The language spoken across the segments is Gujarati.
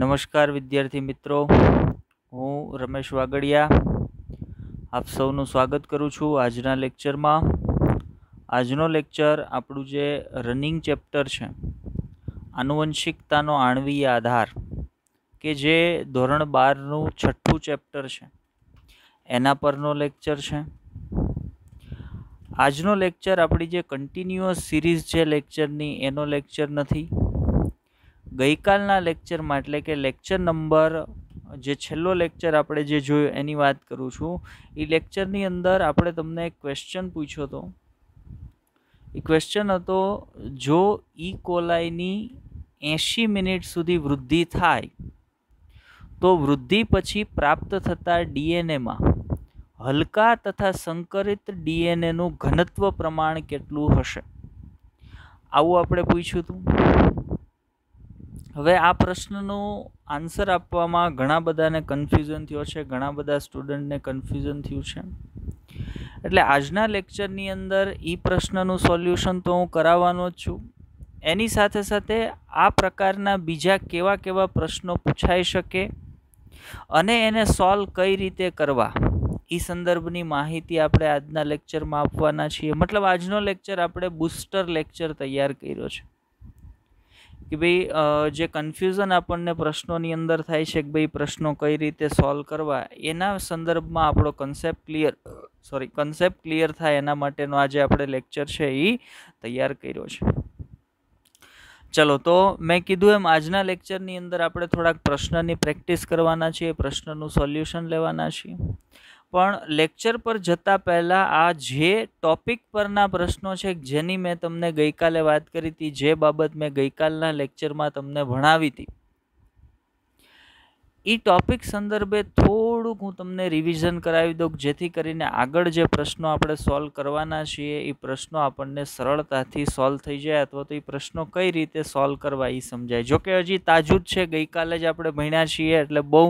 નમસ્કાર વિદ્યાર્થી મિત્રો હું રમેશ વાગડિયા આપ સૌનું સ્વાગત કરું છું આજના લેક્ચરમાં આજનો લેક્ચર આપણું જે રનિંગ ચેપ્ટર છે આનુવંશિકતાનો આણવીય આધાર કે જે ધોરણ બારનું છઠ્ઠું ચેપ્ટર છે એના પરનો લેક્ચર છે આજનો લેક્ચર આપણી જે કન્ટિન્યુઅસ સિરીઝ છે લેક્ચરની એનો લેક્ચર નથી ગઈકાલના લેક્ચરમાં એટલે કે લેક્ચર નંબર જે છેલ્લો લેક્ચર આપણે જે જોયો એની વાત કરું છું એ લેક્ચરની અંદર આપણે તમને એક ક્વેશ્ચન પૂછ્યો હતો એ ક્વેશ્ચન હતો જો ઈ કોલાઈની એંશી મિનિટ સુધી વૃદ્ધિ થાય તો વૃદ્ધિ પછી પ્રાપ્ત થતા ડીએનએમાં હલકા તથા સંકરિત ડીએનએનું ઘનત્વ પ્રમાણ કેટલું હશે આવું આપણે પૂછ્યું હતું હવે આ પ્રશ્નનું આન્સર આપવામાં ઘણા બધાને કન્ફ્યુઝન થયો છે ઘણા બધા સ્ટુડન્ટને કન્ફ્યુઝન થયું છે એટલે આજના લેક્ચરની અંદર એ પ્રશ્નનું સોલ્યુશન તો હું કરાવવાનો જ છું એની સાથે સાથે આ પ્રકારના બીજા કેવા કેવા પ્રશ્નો પૂછાઈ શકે અને એને સોલ્વ કઈ રીતે કરવા એ સંદર્ભની માહિતી આપણે આજના લેક્ચરમાં આપવાના છીએ મતલબ આજનો લેક્ચર આપણે બૂસ્ટર લેક્ચર તૈયાર કર્યો છે કે ભાઈ જે કન્ફ્યુઝન આપણને પ્રશ્નોની અંદર થાય છે કે ભાઈ પ્રશ્નો કઈ રીતે સોલ્વ કરવા એના સંદર્ભમાં આપણો concept clear sorry concept clear થાય એના માટેનો આજે આપણે લેક્ચર છે એ તૈયાર કર્યો છે ચલો તો મેં કીધું એમ આજના લેક્ચરની અંદર આપણે થોડાક પ્રશ્નની પ્રેક્ટિસ કરવાના છીએ પ્રશ્નનું સોલ્યુશન લેવાના છીએ પણ લેક્ચર પર જતા પહેલાં આ જે ટોપિક પરના પ્રશ્નો છે જેની મેં તમને ગઈકાલે વાત કરી હતી જે બાબત મેં ગઈકાલના લેક્ચરમાં તમને ભણાવી હતી એ ટોપિક સંદર્ભે થોડુંક હું તમને રિવિઝન કરાવી દઉં જેથી કરીને આગળ જે પ્રશ્નો આપણે સોલ્વ કરવાના છીએ એ પ્રશ્નો આપણને સરળતાથી સોલ્વ થઈ જાય અથવા તો એ પ્રશ્નો કઈ રીતે સોલ્વ કરવા એ સમજાય જોકે હજી તાજું જ છે ગઈકાલે જ આપણે ભણ્યા છીએ એટલે બહુ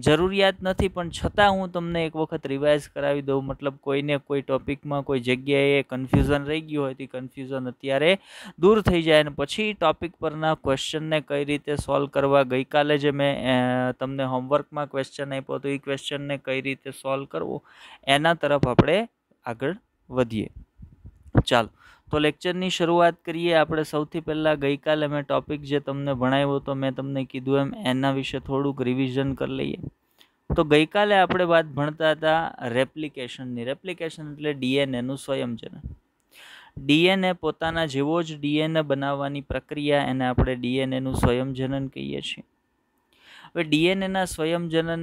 જરૂરિયાત નથી પણ છતાં હું તમને એક વખત રિવાઇઝ કરાવી દઉં મતલબ કોઈને કોઈ ટોપિકમાં કોઈ જગ્યાએ કન્ફ્યુઝન રહી ગયું હોય તે કન્ફ્યુઝન અત્યારે દૂર થઈ જાય અને પછી ટોપિક પરના ક્વેશ્ચનને કઈ રીતે સોલ્વ કરવા ગઈકાલે જે મેં તમને હોમવર્કમાં ક્વેશ્ચન આપ્યો હતો એ ક્વેશ્ચનને કઈ રીતે સોલ્વ કરવો એના તરફ આપણે આગળ વધીએ ચાલો તો લેક્ચરની શરૂઆત કરીએ આપણે સૌથી પહેલાં ગઈકાલે મેં ટૉપિક જે તમને ભણાવ્યો હતો મેં તમને કીધું એમ એના વિશે થોડુંક રિવિઝન કરી લઈએ તો ગઈકાલે આપણે વાત ભણતા હતા રેપ્લિકેશનની રેપ્લિકેશન એટલે ડીએનએનું સ્વયં ડીએનએ પોતાના જેવો જ ડીએનએ બનાવવાની પ્રક્રિયા એને આપણે ડીએનએનું સ્વયંજનન કહીએ છીએ હવે ડીએનએના સ્વયંજનન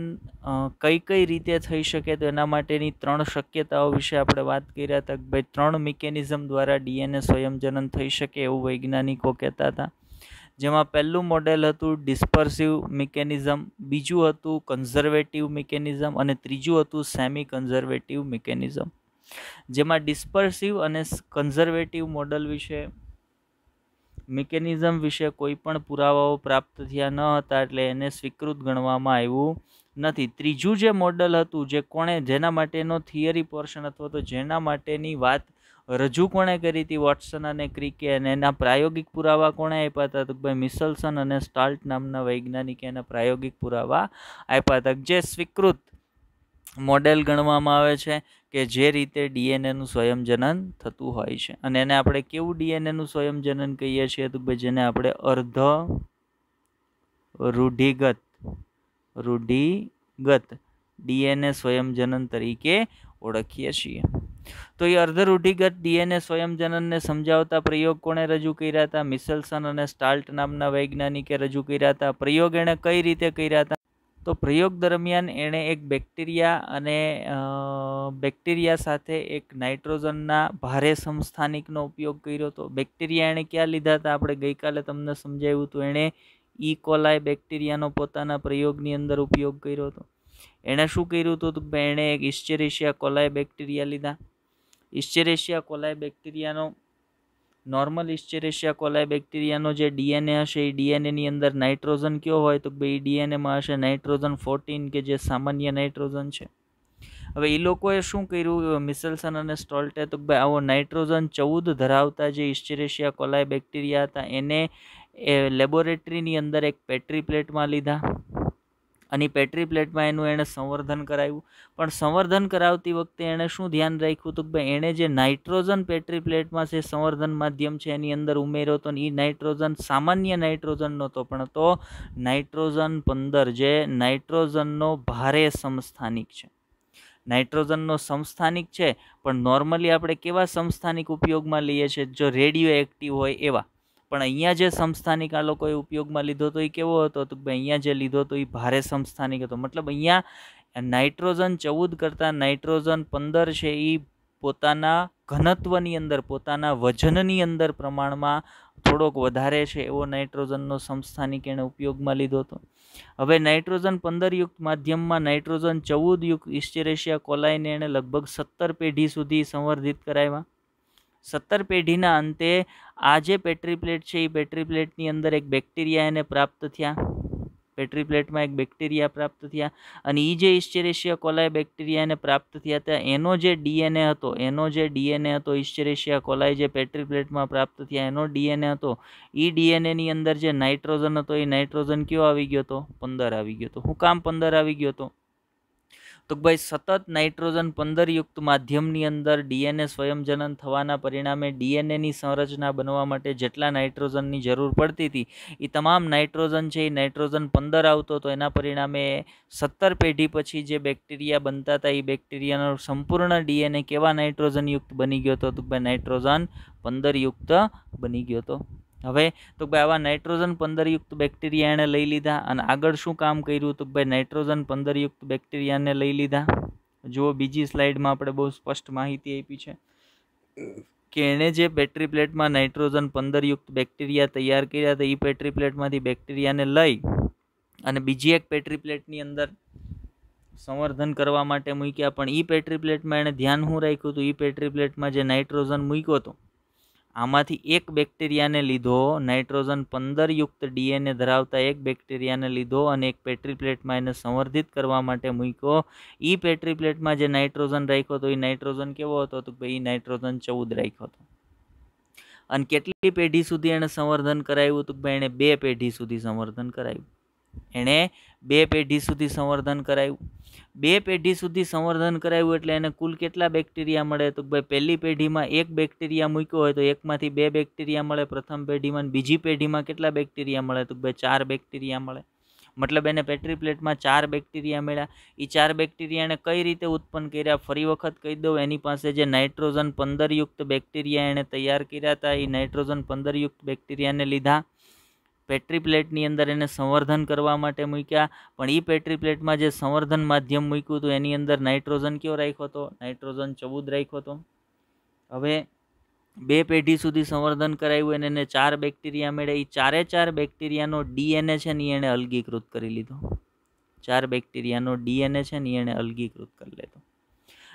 કઈ કઈ રીતે થઈ શકે તો એના માટેની ત્રણ શક્યતાઓ વિશે આપણે વાત કર્યા હતા કે ભાઈ ત્રણ મિકેનિઝમ દ્વારા ડીએનએ સ્વયંજનન થઈ શકે એવું વૈજ્ઞાનિકો કહેતા હતા જેમાં પહેલું મોડેલ હતું ડિસ્પર્સિવ મિકેનિઝમ બીજું હતું કન્ઝર્વેટિવ મિકેનિઝમ અને ત્રીજું હતું સેમી કન્ઝર્વેટિવ મિકેનિઝમ જેમાં ડિસ્પર્સિવ અને કન્ઝર્વેટિવ મોડલ વિશે મિકેનિઝમ વિશે કોઈ પણ પુરાવાઓ પ્રાપ્ત થયા ન હતા એટલે એને સ્વીકૃત ગણવામાં આવ્યું નથી ત્રીજું જે મોડલ હતું જે કોણે જેના માટેનો થિયરી પોર્શન અથવા તો જેના માટેની વાત રજૂ કોણે કરી હતી વોટસન અને ક્રિકે અને એના પ્રાયોગિક પુરાવા કોણે આપ્યા હતા તો ભાઈ મિસલસન અને સ્ટાલ્ટ નામના વૈજ્ઞાનિકે એના પ્રાયોગિક પુરાવા આપ્યા હતા જે સ્વીકૃત મોડેલ ગણવામાં આવે છે કે જે રીતે ડીએનએનું સ્વયંજનન થતું હોય છે અને એને આપણે કેવું ડીએનએનું સ્વયંજનન કહીએ છીએ તો ભાઈ જેને આપણે અર્ધ રૂઢિગત રૂઢિગત ડીએનએ સ્વયંજનન તરીકે ઓળખીએ છીએ તો એ અર્ધ રૂઢિગત ડીએનએ સ્વયંજનનને સમજાવતા પ્રયોગ કોણે રજૂ કર્યા હતા મિસેલસન અને સ્ટાલ્ટ નામના વૈજ્ઞાનિકે રજૂ કર્યા હતા પ્રયોગ એણે કઈ રીતે કર્યા હતા તો પ્રયોગ દરમિયાન એણે એક બેક્ટેરિયા અને બેક્ટેરિયા સાથે એક નાઇટ્રોજનના ભારે સંસ્થાનિકનો ઉપયોગ કર્યો હતો બેક્ટેરિયા એણે ક્યાં લીધા હતા આપણે ગઈકાલે તમને સમજાવ્યું હતું એણે ઈ e. કોલાય બેક્ટેરિયાનો પોતાના પ્રયોગની અંદર ઉપયોગ કર્યો હતો એણે શું કર્યું હતું તો એણે એક ઇસ્ચેરેશિયા કોલાય બેક્ટેરિયા લીધા ઇસ્ચેરેશિયા કોલાય બેક્ટેરિયાનો નોર્મલ ઇસ્ચેરેશિયા કોલાય બેક્ટેરિયાનો જે ડીએનએ હશે એ ડીએનએની અંદર નાઇટ્રોજન કયો હોય તો ભાઈ ડીએનએમાં હશે નાઇટ્રોજન ફોર્ટીન કે જે સામાન્ય નાઇટ્રોજન છે હવે એ લોકોએ શું કર્યું મિસલસન અને સ્ટોલ્ટે તો ભાઈ આવો નાઇટ્રોજન ચૌદ ધરાવતા જે ઇસ્ચેરેશિયા કોલાય બેક્ટેરિયા હતા એને એ લેબોરેટરીની અંદર એક પેટ્રી પ્લેટમાં લીધા અને પેટ્રી પ્લેટમાં એનું એણે સંવર્ધન કરાવ્યું પણ સંવર્ધન કરાવતી વખતે એણે શું ધ્યાન રાખ્યું હતું કે ભાઈ એણે જે નાઇટ્રોજન પેટ્રી પ્લેટમાં જે સંવર્ધન માધ્યમ છે એની અંદર ઉમેર્યો હતો એ નાઇટ્રોજન સામાન્ય નાઇટ્રોજન નહોતો પણ તો નાઇટ્રોજન પંદર જે નાઇટ્રોજનનો ભારે સંસ્થાનિક છે નાઇટ્રોજનનો સંસ્થાનિક છે પણ નોર્મલી આપણે કેવા સંસ્થાનિક ઉપયોગમાં લઈએ છીએ જો રેડિયો એક્ટિવ હોય એવા પણ અહીંયા જે સંસ્થાનિક આ લોકોએ ઉપયોગમાં લીધો તો એ કેવો હતો તો ભાઈ અહીંયા જે લીધો તો એ ભારે સંસ્થાનિક હતો મતલબ અહીંયા નાઇટ્રોજન ચૌદ કરતાં નાઇટ્રોજન પંદર છે એ પોતાના ઘનત્વની અંદર પોતાના વજનની અંદર પ્રમાણમાં થોડોક વધારે છે એવો નાઇટ્રોજનનો સંસ્થાનિક એણે ઉપયોગમાં લીધો હતો હવે નાઇટ્રોજન પંદરયુક્ત માધ્યમમાં નાઇટ્રોજન ચૌદયુક્ત ઇસ્ટેરેશિયા કોલાઈને એણે લગભગ સત્તર પેઢી સુધી સંવર્ધિત કરાવ્યા સત્તર પેઢીના અંતે આ જે પેટ્રી પ્લેટ છે એ પેટ્રી પ્લેટની અંદર એક બેક્ટેરિયા એને પ્રાપ્ત થયા પેટ્રી પ્લેટમાં એક બેક્ટેરિયા પ્રાપ્ત થયા અને એ જે ઇસ્ચેરેશિયા કોલાય બેક્ટેરિયા એને પ્રાપ્ત થયા ત્યાં એનો જે ડીએનએ હતો એનો જે ડીએનએ હતો ઇસ્ચેરેશિયા કોલાય જે પેટ્રી પ્લેટમાં પ્રાપ્ત થયા એનો ડીએનએ હતો એ ડીએનએની અંદર જે નાઇટ્રોજન હતો એ નાઇટ્રોજન કયો આવી ગયો હતો પંદર આવી ગયો હતો હું કામ પંદર આવી ગયો હતો તો ભાઈ સતત નાઇટ્રોજન પંદરયુક્ત માધ્યમની અંદર ડીએનએ સ્વયંજનન થવાના પરિણામે ડીએનએની સંરચના બનવા માટે જેટલા નાઇટ્રોજનની જરૂર પડતી હતી એ તમામ નાઇટ્રોજન છે એ નાઇટ્રોજન પંદર આવતો તો એના પરિણામે સત્તર પેઢી પછી જે બેક્ટેરિયા બનતા હતા એ બેક્ટેરિયાનો સંપૂર્ણ ડીએનએ કેવા નાઇટ્રોજનયુક્ત બની ગયો હતો તો ભાઈ નાઇટ્રોજન પંદરયુક્ત બની ગયો હતો હવે તો ભાઈ આવા નાઇટ્રોજન પંદરયુક્ત બેક્ટેરિયા એણે લઈ લીધા અને આગળ શું કામ કર્યું તો ભાઈ નાઇટ્રોજન પંદરયુક્ત બેક્ટેરિયાને લઈ લીધા જુઓ બીજી સ્લાઇડમાં આપણે બહુ સ્પષ્ટ માહિતી આપી છે કે એણે જે બેટરી પ્લેટમાં નાઇટ્રોજન પંદરયુક્ત બેક્ટેરિયા તૈયાર કર્યા તો એ બેટરી પ્લેટમાંથી બેક્ટેરિયાને લઈ અને બીજી એક બેટરી પ્લેટની અંદર સંવર્ધન કરવા માટે મૂક્યા પણ એ પેટ્રી પ્લેટમાં એણે ધ્યાન શું રાખ્યું હતું એ બેટરી પ્લેટમાં જે નાઇટ્રોજન મૂક્યો હતો આમાંથી એક બેક્ટેરિયાને લીધો નાઇટ્રોજન પંદર યુક્ત ડીએનએ ધરાવતા એક બેક્ટેરિયાને લીધો અને એક પેટ્રીપ્લેટમાં એને સંવર્ધિત કરવા માટે મૂક્યો એ પેટ્રીપ્લેટમાં જે નાઇટ્રોજન રાખ્યો હતો એ નાઇટ્રોજન કેવો હતો તો ભાઈ નાઇટ્રોજન ચૌદ રાખ્યો હતો અને કેટલી પેઢી સુધી એણે સંવર્ધન કરાવ્યું હતું ભાઈ એણે બે પેઢી સુધી સંવર્ધન કરાવ્યું એણે બે પેઢી સુધી સંવર્ધન કરાયું બે પેઢી સુધી સંવર્ધન કરાયું એટલે એને કુલ કેટલા બેક્ટેરિયા મળે તો ભાઈ પહેલી પેઢીમાં એક બેક્ટેરિયા મૂક્યો હોય તો એકમાંથી બે બેક્ટેરિયા મળે પ્રથમ પેઢીમાં બીજી પેઢીમાં કેટલા બેક્ટેરિયા મળે તો ભાઈ ચાર બેક્ટેરિયા મળે મતલબ એને પેટ્રીપ્લેટમાં ચાર બેક્ટેરિયા મળ્યા એ ચાર બેક્ટેરિયાને કઈ રીતે ઉત્પન્ન કર્યા ફરી વખત કહી દઉં એની પાસે જે નાઇટ્રોજન પંદરયુક્ત બેક્ટેરિયા એણે તૈયાર કર્યા હતા એ નાઇટ્રોજન પંદરયુક્ત બેક્ટેરિયાને લીધા પેટ્રી પ્લેટની અંદર એને સંવર્ધન કરવા માટે મૂક્યા પણ એ પેટ્રી પ્લેટમાં જે સંવર્ધન માધ્યમ મૂક્યું હતું એની અંદર નાઇટ્રોજન કયો રાખ્યો હતો નાઇટ્રોજન ચૌદ રાખ્યો હતો હવે બે પેઢી સુધી સંવર્ધન કરાયું અને એને ચાર બેક્ટેરિયા મળ્યા એ ચારે ચાર બેક્ટેરિયાનો ડીએનએ છે ને એણે અલગીકૃત કરી લીધો ચાર બેક્ટેરિયાનો ડીએનએ છે ને એણે અલગીકૃત કરી લીધો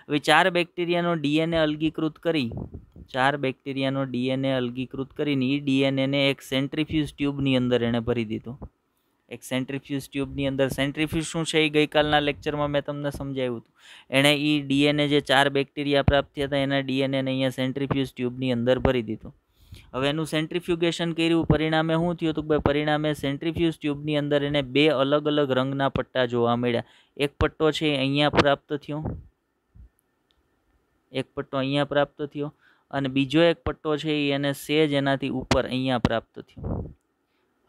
હવે ચાર બેક્ટેરિયાનો ડીએનએ અલગીકૃત કરી ચાર બેક્ટેરિયાનો ડીએનએ અલગીકૃત કરીને એ ડીએનએને એક સેન્ટ્રીફ્યુઝ ટ્યુબની અંદર એણે ભરી દીધો એક સેન્ટ્રીફ્યુઝ ટ્યુબની અંદર સેન્ટ્રીફ્યુઝ શું છે એ ગઈકાલના લેક્ચરમાં મેં તમને સમજાવ્યું હતું એણે એ ડીએનએ જે ચાર બેક્ટેરિયા પ્રાપ્ત થયા હતા એના ડીએનએને અહીંયા સેન્ટ્રીફ્યુઝ ટ્યુબની અંદર ભરી દીધું હવે એનું સેન્ટ્રીફ્યુગેશન કર્યું પરિણામે શું થયું હતું કે ભાઈ પરિણામે સેન્ટ્રીફ્યુઝ ટ્યુબની અંદર એને બે અલગ અલગ રંગના પટ્ટા જોવા મળ્યા એક પટ્ટો છે અહીંયા પ્રાપ્ત થયો એક પટ્ટો અહીંયા પ્રાપ્ત થયો અને બીજો એક પટ્ટો છે એ એને સેજ એનાથી ઉપર અહીંયા પ્રાપ્ત થયો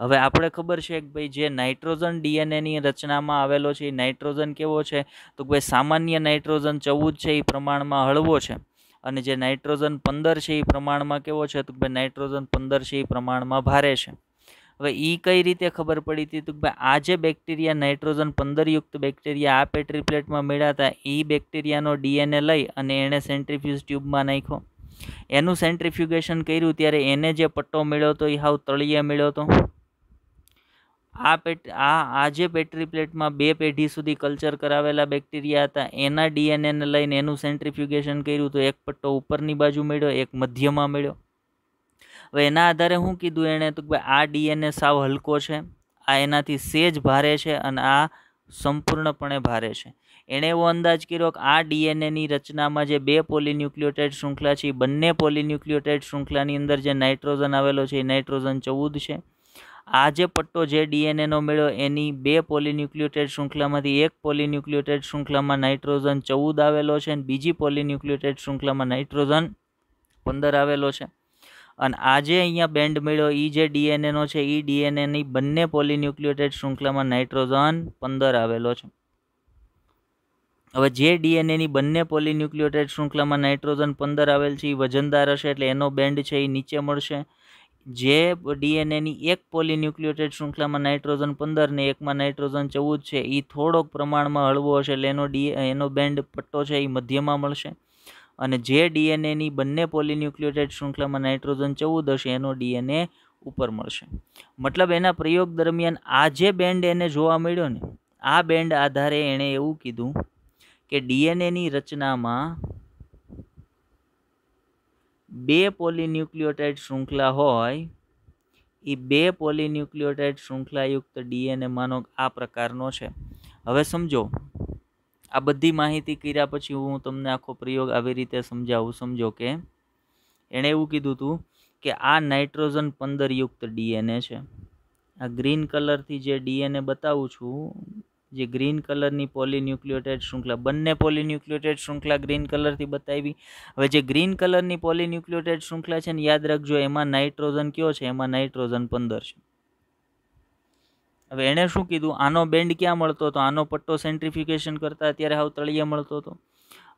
હવે આપણે ખબર છે કે ભાઈ જે નાઇટ્રોજન ડીએનએની રચનામાં આવેલો છે એ નાઇટ્રોજન કેવો છે તો ભાઈ સામાન્ય નાઇટ્રોજન ચૌદ છે એ પ્રમાણમાં હળવો છે અને જે નાઇટ્રોજન પંદર છે એ પ્રમાણમાં કેવો છે તો ભાઈ નાઇટ્રોજન પંદર છે એ પ્રમાણમાં ભારે છે હવે એ કઈ રીતે ખબર પડી હતી તો ભાઈ આ જે બેક્ટેરિયા નાઇટ્રોજન પંદરયુક્ત બેક્ટેરિયા આ પેટ્રીપ્લેટમાં પ્લેટમાં હતા એ બેક્ટેરિયાનો ડીએનએ લઈ અને એણે સેન્ટ્રીફ્યુઝ ટ્યુબમાં નાખ્યો એનું સેન્ટ્રીફ્યુગેશન કર્યું ત્યારે એને જે પટ્ટો મળ્યો હતો એ હાવ તળિયે મળ્યો હતો આ પેટ આ આજે પેટ્રીપ્લેટમાં બે પેઢી સુધી કલ્ચર કરાવેલા બેક્ટેરિયા હતા એના ડીએનએને લઈને એનું સેન્ટ્રીફ્યુગેશન કર્યું તો એક પટ્ટો ઉપરની બાજુ મળ્યો એક મધ્યમાં મળ્યો હવે એના આધારે શું કીધું એણે તો ભાઈ આ ડીએનએ સાવ હલકો છે આ એનાથી સેજ ભારે છે અને આ સંપૂર્ણપણે ભારે છે એણે એવો અંદાજ કર્યો કે આ ડીએનએની રચનામાં જે બે પોલીન્યુક્લિયોટાઇડ શૃંખલા છે એ બંને પોલીન્યુક્લિયોટાઇડ શૃંખલાની અંદર જે નાઇટ્રોજન આવેલો છે એ નાઇટ્રોજન ચૌદ છે આ જે પટ્ટો જે ડીએનએનો મળ્યો એની બે પોલીન્યુક્લિયોટાઇડ શૃંખલામાંથી એક પોલીન્યુક્લિયોટાઇડ શૃંખલામાં નાઇટ્રોજન ચૌદ આવેલો છે અને બીજી પોલીન્યુક્લિયોટાઇડ શૃંખલામાં નાઇટ્રોજન પંદર આવેલો છે અને આજે અહીંયા બેન્ડ મળ્યો એ જે ડીએનએનો છે એ ડીએનએની બંને પોલિન્યુક્લિયોટાઇડ શૃંખલામાં નાઇટ્રોજન પંદર આવેલો છે હવે જે ડીએનએની બંને પોલિન્યુક્લિયોટાઇડ શૃંખલામાં નાઇટ્રોજન પંદર આવેલ છે એ વજનદાર હશે એટલે એનો બેન્ડ છે એ નીચે મળશે જે ડીએનએની એક પોલિન્યુક્લિયોટાઇડ શૃંખલામાં નાઇટ્રોજન પંદર ને એકમાં નાઇટ્રોજન ચૌદ છે એ થોડોક પ્રમાણમાં હળવો હશે એટલે એનો ડી એનો બેન્ડ પટ્ટો છે એ મધ્યમાં મળશે અને જે ડીએનએની બંને પોલિન્યુક્લિયોટાઇડ શૃંખલામાં નાઇટ્રોજન ચૌદ હશે એનો ડીએનએ ઉપર મળશે મતલબ એના પ્રયોગ દરમિયાન આ જે બેન્ડ એને જોવા મળ્યો ને આ બેન્ડ આધારે એણે એવું કીધું કે ડીએનએની રચનામાં બે પોલિન્યુક્લિયોટાઇડ શૃંખલા હોય એ બે પોલિન્યુક્લિયોટાઇડ શૃંખલાયુક્ત ડીએનએ માનો આ પ્રકારનો છે હવે સમજો આ બધી માહિતી કર્યા પછી હું તમને આખો પ્રયોગ આવી રીતે સમજાવું સમજો કે એણે એવું કીધું હતું કે આ નાઇટ્રોજન પંદરયુક્ત ડીએનએ છે આ ગ્રીન કલરથી જે ડીએનએ બતાવું છું જે ગ્રીન કલરની પોલીન્યુક્લિયોટાઇડ શૃંખલા બંને પોલીન્યુક્લિયોટાઇડ શૃંખલા ગ્રીન કલરથી બતાવી હવે જે ગ્રીન કલરની પોલીન્યુક્લિયોટાઇડ શૃંખલા છે ને યાદ રાખજો એમાં નાઇટ્રોજન કયો છે એમાં નાઇટ્રોજન પંદર છે હવે એણે શું કીધું આનો બેન્ડ ક્યાં મળતો હતો આનો પટ્ટો સેન્ટ્રિફિકેશન કરતા અત્યારે હાવ તળિયે મળતો હતો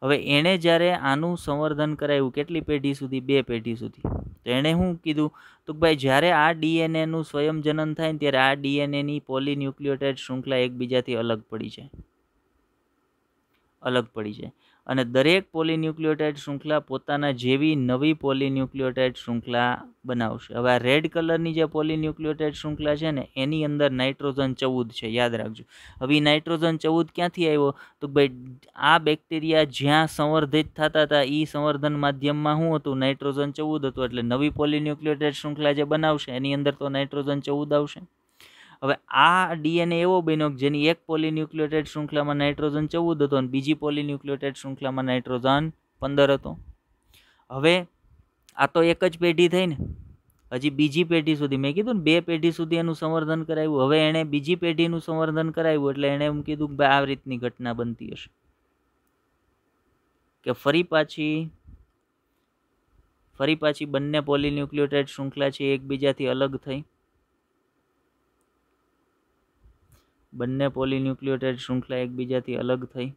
હવે એણે જ્યારે આનું સંવર્ધન કરાયું કેટલી પેઢી સુધી બે પેઢી સુધી તો એણે શું કીધું તો ભાઈ જ્યારે આ ડીએનએનું સ્વયંજનન થાય ને ત્યારે આ ડીએનએની પોલીન્યુક્લિયોટાઇડ શૃંખલા એકબીજાથી અલગ પડી છે અલગ પડી છે અને દરેક પોલીન્યુક્લિયોટાઇડ શૃંખલા પોતાના જેવી નવી પોલીન્યુક્લિયોટાઇડ શૃંખલા બનાવશે હવે આ રેડ કલરની જે પોલીન્યુક્લિયોટાઇડ શૃંખલા છે ને એની અંદર નાઇટ્રોજન ચૌદ છે યાદ રાખજો હવે નાઇટ્રોજન ચૌદ ક્યાંથી આવ્યો તો ભાઈ આ બેક્ટેરિયા જ્યાં સંવર્ધિત થતા હતા એ સંવર્ધન માધ્યમમાં શું હતું નાઇટ્રોજન ચૌદ હતું એટલે નવી પોલીન્યુક્લિયોટાઇડ શૃંખલા જે બનાવશે એની અંદર તો નાઇટ્રોજન ચૌદ આવશે હવે આ ડીએનએ એવો બન્યો કે જેની એક પોલીન્યુક્લિયોટેડ શૃંખલામાં નાઇટ્રોજન ચૌદ હતો અને બીજી પોલીન્યુક્લિયોટેડ શૃંખલામાં નાઇટ્રોજન પંદર હતો હવે આ તો એક જ પેઢી થઈ ને હજી બીજી પેઢી સુધી મેં કીધું ને બે પેઢી સુધી એનું સંવર્ધન કરાવ્યું હવે એણે બીજી પેઢીનું સંવર્ધન કરાવ્યું એટલે એણે એમ કીધું કે આ રીતની ઘટના બનતી હશે કે ફરી પાછી ફરી પાછી બંને પોલીન્યુક્લિયોટાઇડ શૃંખલા છે એકબીજાથી અલગ થઈ બંને પોલીન્યુક્લિયોટાઇડ શૃંખલા એકબીજાથી અલગ થઈ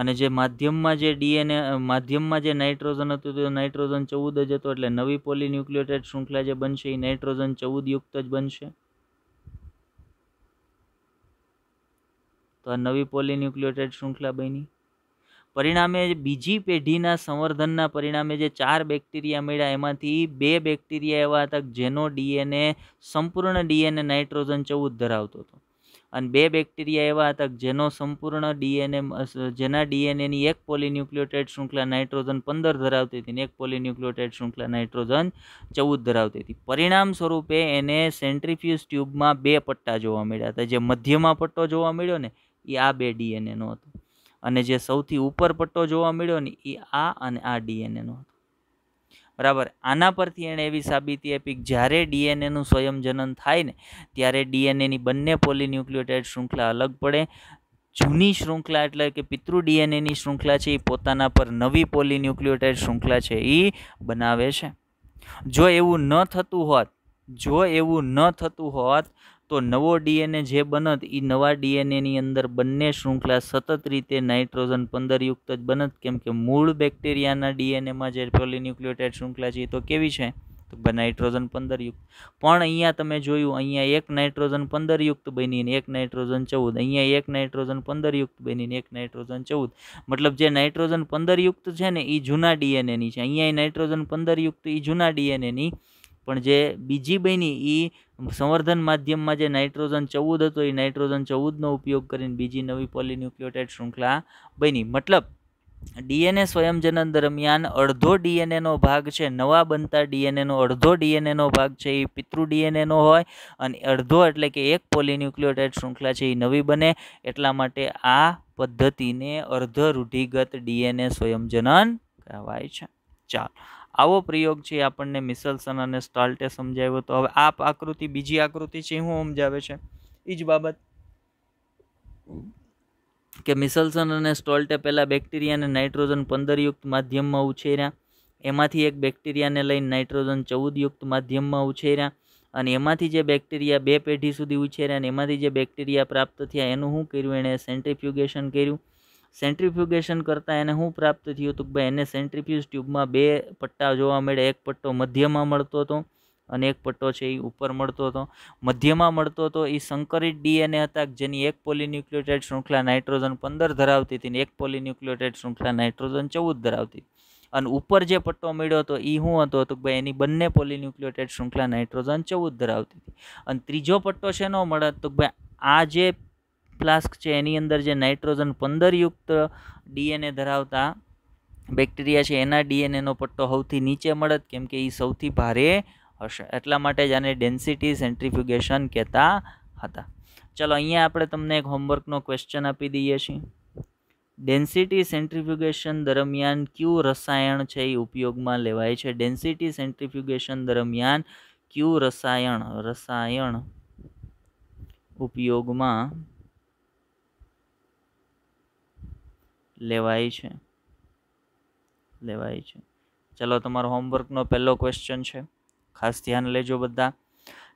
અને જે માધ્યમમાં જે ડીએનએ માધ્યમમાં જે નાઇટ્રોજન હતું તે નાઇટ્રોજન ચૌદ જ હતો એટલે નવી પોલીન્યુક્લિયોટાઇડ શૃંખલા જે બનશે એ નાઇટ્રોજન ચૌદ યુક્ત જ બનશે તો આ નવી પોલીન્યુક્લિયોટાઇડ શૃંખલા બની પરિણામે બીજી પેઢીના સંવર્ધનના પરિણામે જે ચાર બેક્ટેરિયા મળ્યા એમાંથી બે બેક્ટેરિયા એવા હતા જેનો ડીએનએ સંપૂર્ણ ડીએનએ નાઇટ્રોજન ચૌદ ધરાવતો હતો અને બે બેક્ટેરિયા એવા હતા જેનો સંપૂર્ણ ડીએનએ જેના ડીએનએની એક પોલીન્યુક્લિયોટાઇડ શૃંખલા નાઇટ્રોજન પંદર ધરાવતી હતી ને એક પોલીન્યુક્લિયોટાઇડ શૃંખલા નાઇટ્રોજન ચૌદ ધરાવતી હતી પરિણામ સ્વરૂપે એને સેન્ટ્રીફ્યુઝ ટ્યુબમાં બે પટ્ટા જોવા મળ્યા હતા જે મધ્યમાં પટ્ટો જોવા મળ્યો ને એ આ બે ડીએનએનો હતો અને જે સૌથી ઉપર પટ્ટો જોવા મળ્યો ને એ આ અને આ ડીએનએનો હતો બરાબર આના પરથી એણે એવી સાબિતી આપી કે જ્યારે ડીએનએનું સ્વયં જનન થાય ને ત્યારે ડીએનએની બંને પોલીન્યુક્લિયોટાઇડ શૃંખલા અલગ પડે જૂની શૃંખલા એટલે કે પિતૃ ડીએનએની શૃંખલા છે એ પોતાના પર નવી પોલીન્યુક્લિયોટાઇડ શૃંખલા છે એ બનાવે છે જો એવું ન થતું હોત જો એવું ન થતું હોત તો નવો ડીએનએ જે બનત એ નવા ડીએનએની અંદર બંને શૃંખલા સતત રીતે નાઇટ્રોજન પંદરયુક્ત જ બનત કેમ કે મૂળ બેક્ટેરિયાના ડીએનએમાં જે પોલિન્યુક્લિયોટાઇડ શૃંખલા છે એ તો કેવી છે તો નાઇટ્રોજન પંદરયુક્ત પણ અહીંયા તમે જોયું અહીંયા એક નાઇટ્રોજન પંદરયુક્ત બનીને એક નાઇટ્રોજન ચૌદ અહીંયા એક નાઇટ્રોજન પંદરયુક્ત બનીને એક નાઇટ્રોજન ચૌદ મતલબ જે નાઇટ્રોજન પંદરયુક્ત છે ને એ જૂના ડીએનએની છે અહીંયા નાઇટ્રોજન પંદરયુક્ત એ જૂના ડીએનએની પણ જે બીજી બની એ સંવર્ધન માધ્યમમાં જે નાઇટ્રોજન ચૌદ હતો એ નાઇટ્રોજન ચૌદનો ઉપયોગ કરીને બીજી નવી પોલિન્યુક્લિયોટાઇડ શૃંખલા બની મતલબ ડીએનએ સ્વયંજનન દરમિયાન અડધો ડીએનએનો ભાગ છે નવા બનતા ડીએનએનો અડધો ડીએનએનો ભાગ છે એ પિતૃ ડીએનએનો હોય અને અડધો એટલે કે એક પોલિન્યુક્લિયોટાઇડ શૃંખલા છે એ નવી બને એટલા માટે આ પદ્ધતિને અર્ધ રૂઢિગત ડીએનએ સ્વયંજનન કહેવાય છે ચાલો આવો પ્રયોગ છે આપણને મિસલસન અને સ્ટાલ્ટે સમજાવ્યો તો હવે આ આકૃતિ બીજી આકૃતિ છે હું સમજાવે છે એ જ બાબત કે મિસલસન અને સ્ટોલ્ટે પહેલાં બેક્ટેરિયાને નાઇટ્રોજન પંદરયુક્ત માધ્યમમાં ઉછેર્યા એમાંથી એક બેક્ટેરિયાને લઈને નાઇટ્રોજન ચૌદયુક્ત માધ્યમમાં ઉછેર્યા અને એમાંથી જે બેક્ટેરિયા બે પેઢી સુધી ઉછેર્યા અને એમાંથી જે બેક્ટેરિયા પ્રાપ્ત થયા એનું શું કર્યું એણે સેન્ટ્રીફ્યુગેશન કર્યું સેન્ટ્રીફ્યુગેશન કરતાં એને શું પ્રાપ્ત થયું તો ભાઈ એને સેન્ટ્રીફ્યુઝ ટ્યુબમાં બે પટ્ટા જોવા મળે એક પટ્ટો મધ્યમાં મળતો હતો અને એક પટ્ટો છે એ ઉપર મળતો હતો મધ્યમાં મળતો હતો એ સંકરિત ડીએનએ હતા જેની એક પોલિન્યુક્લિયોટાઇડ શૃંખલા નાઇટ્રોજન પંદર ધરાવતી હતી ને એક પોલિન્યુક્લિયોટાઇડ શૃંખલા નાઇટ્રોજન ચૌદ ધરાવતી અને ઉપર જે પટ્ટો મળ્યો હતો એ શું હતો તો ભાઈ એની બંને પોલિન્યુક્લિયોટાઇડ શૃંખલા નાઇટ્રોજન ચૌદ ધરાવતી હતી અને ત્રીજો પટ્ટો છે શેનો મળે તો ભાઈ આ જે ફ્લાસ્ક છે એની અંદર જે નાઇટ્રોજન પંદરયુક્ત ડીએનએ ધરાવતા બેક્ટેરિયા છે એના ડીએનએનો પટ્ટો સૌથી નીચે મળત કેમ કે એ સૌથી ભારે હશે એટલા માટે જ આને ડેન્સિટી સેન્ટ્રીફ્યુગેશન કહેતા હતા ચલો અહીંયા આપણે તમને એક હોમવર્કનો ક્વેશ્ચન આપી દઈએ છીએ ડેન્સિટી સેન્ટ્રીફ્યુગેશન દરમિયાન કયું રસાયણ છે એ ઉપયોગમાં લેવાય છે ડેન્સિટી સેન્ટ્રીફ્યુગેશન દરમિયાન કયું રસાયણ રસાયણ ઉપયોગમાં લેવાય છે લેવાય છે ચલો તમારો હોમવર્કનો પહેલો ક્વેશ્ચન છે ખાસ ધ્યાન લેજો બધા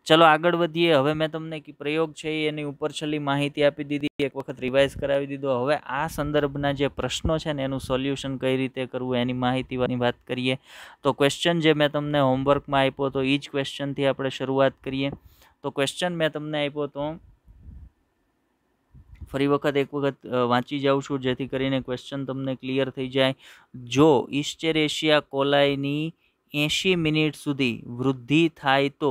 ચલો આગળ વધીએ હવે મેં તમને પ્રયોગ છે એની ઉપર છેલ્લી માહિતી આપી દીધી એક વખત રિવાઇઝ કરાવી દીધો હવે આ સંદર્ભના જે પ્રશ્નો છે ને એનું સોલ્યુશન કઈ રીતે કરવું એની માહિતીની વાત કરીએ તો ક્વેશ્ચન જે મેં તમને હોમવર્કમાં આપ્યો તો એ જ ક્વેશ્ચનથી આપણે શરૂઆત કરીએ તો ક્વેશ્ચન મેં તમને આપ્યો તો ફરી વખત એક વખત વાંચી જાઉં છું જેથી કરીને ક્વેશ્ચન તમને ક્લિયર થઈ જાય જો ઇસ્ચેરેશિયા કોલાયની એંશી મિનિટ સુધી વૃદ્ધિ થાય તો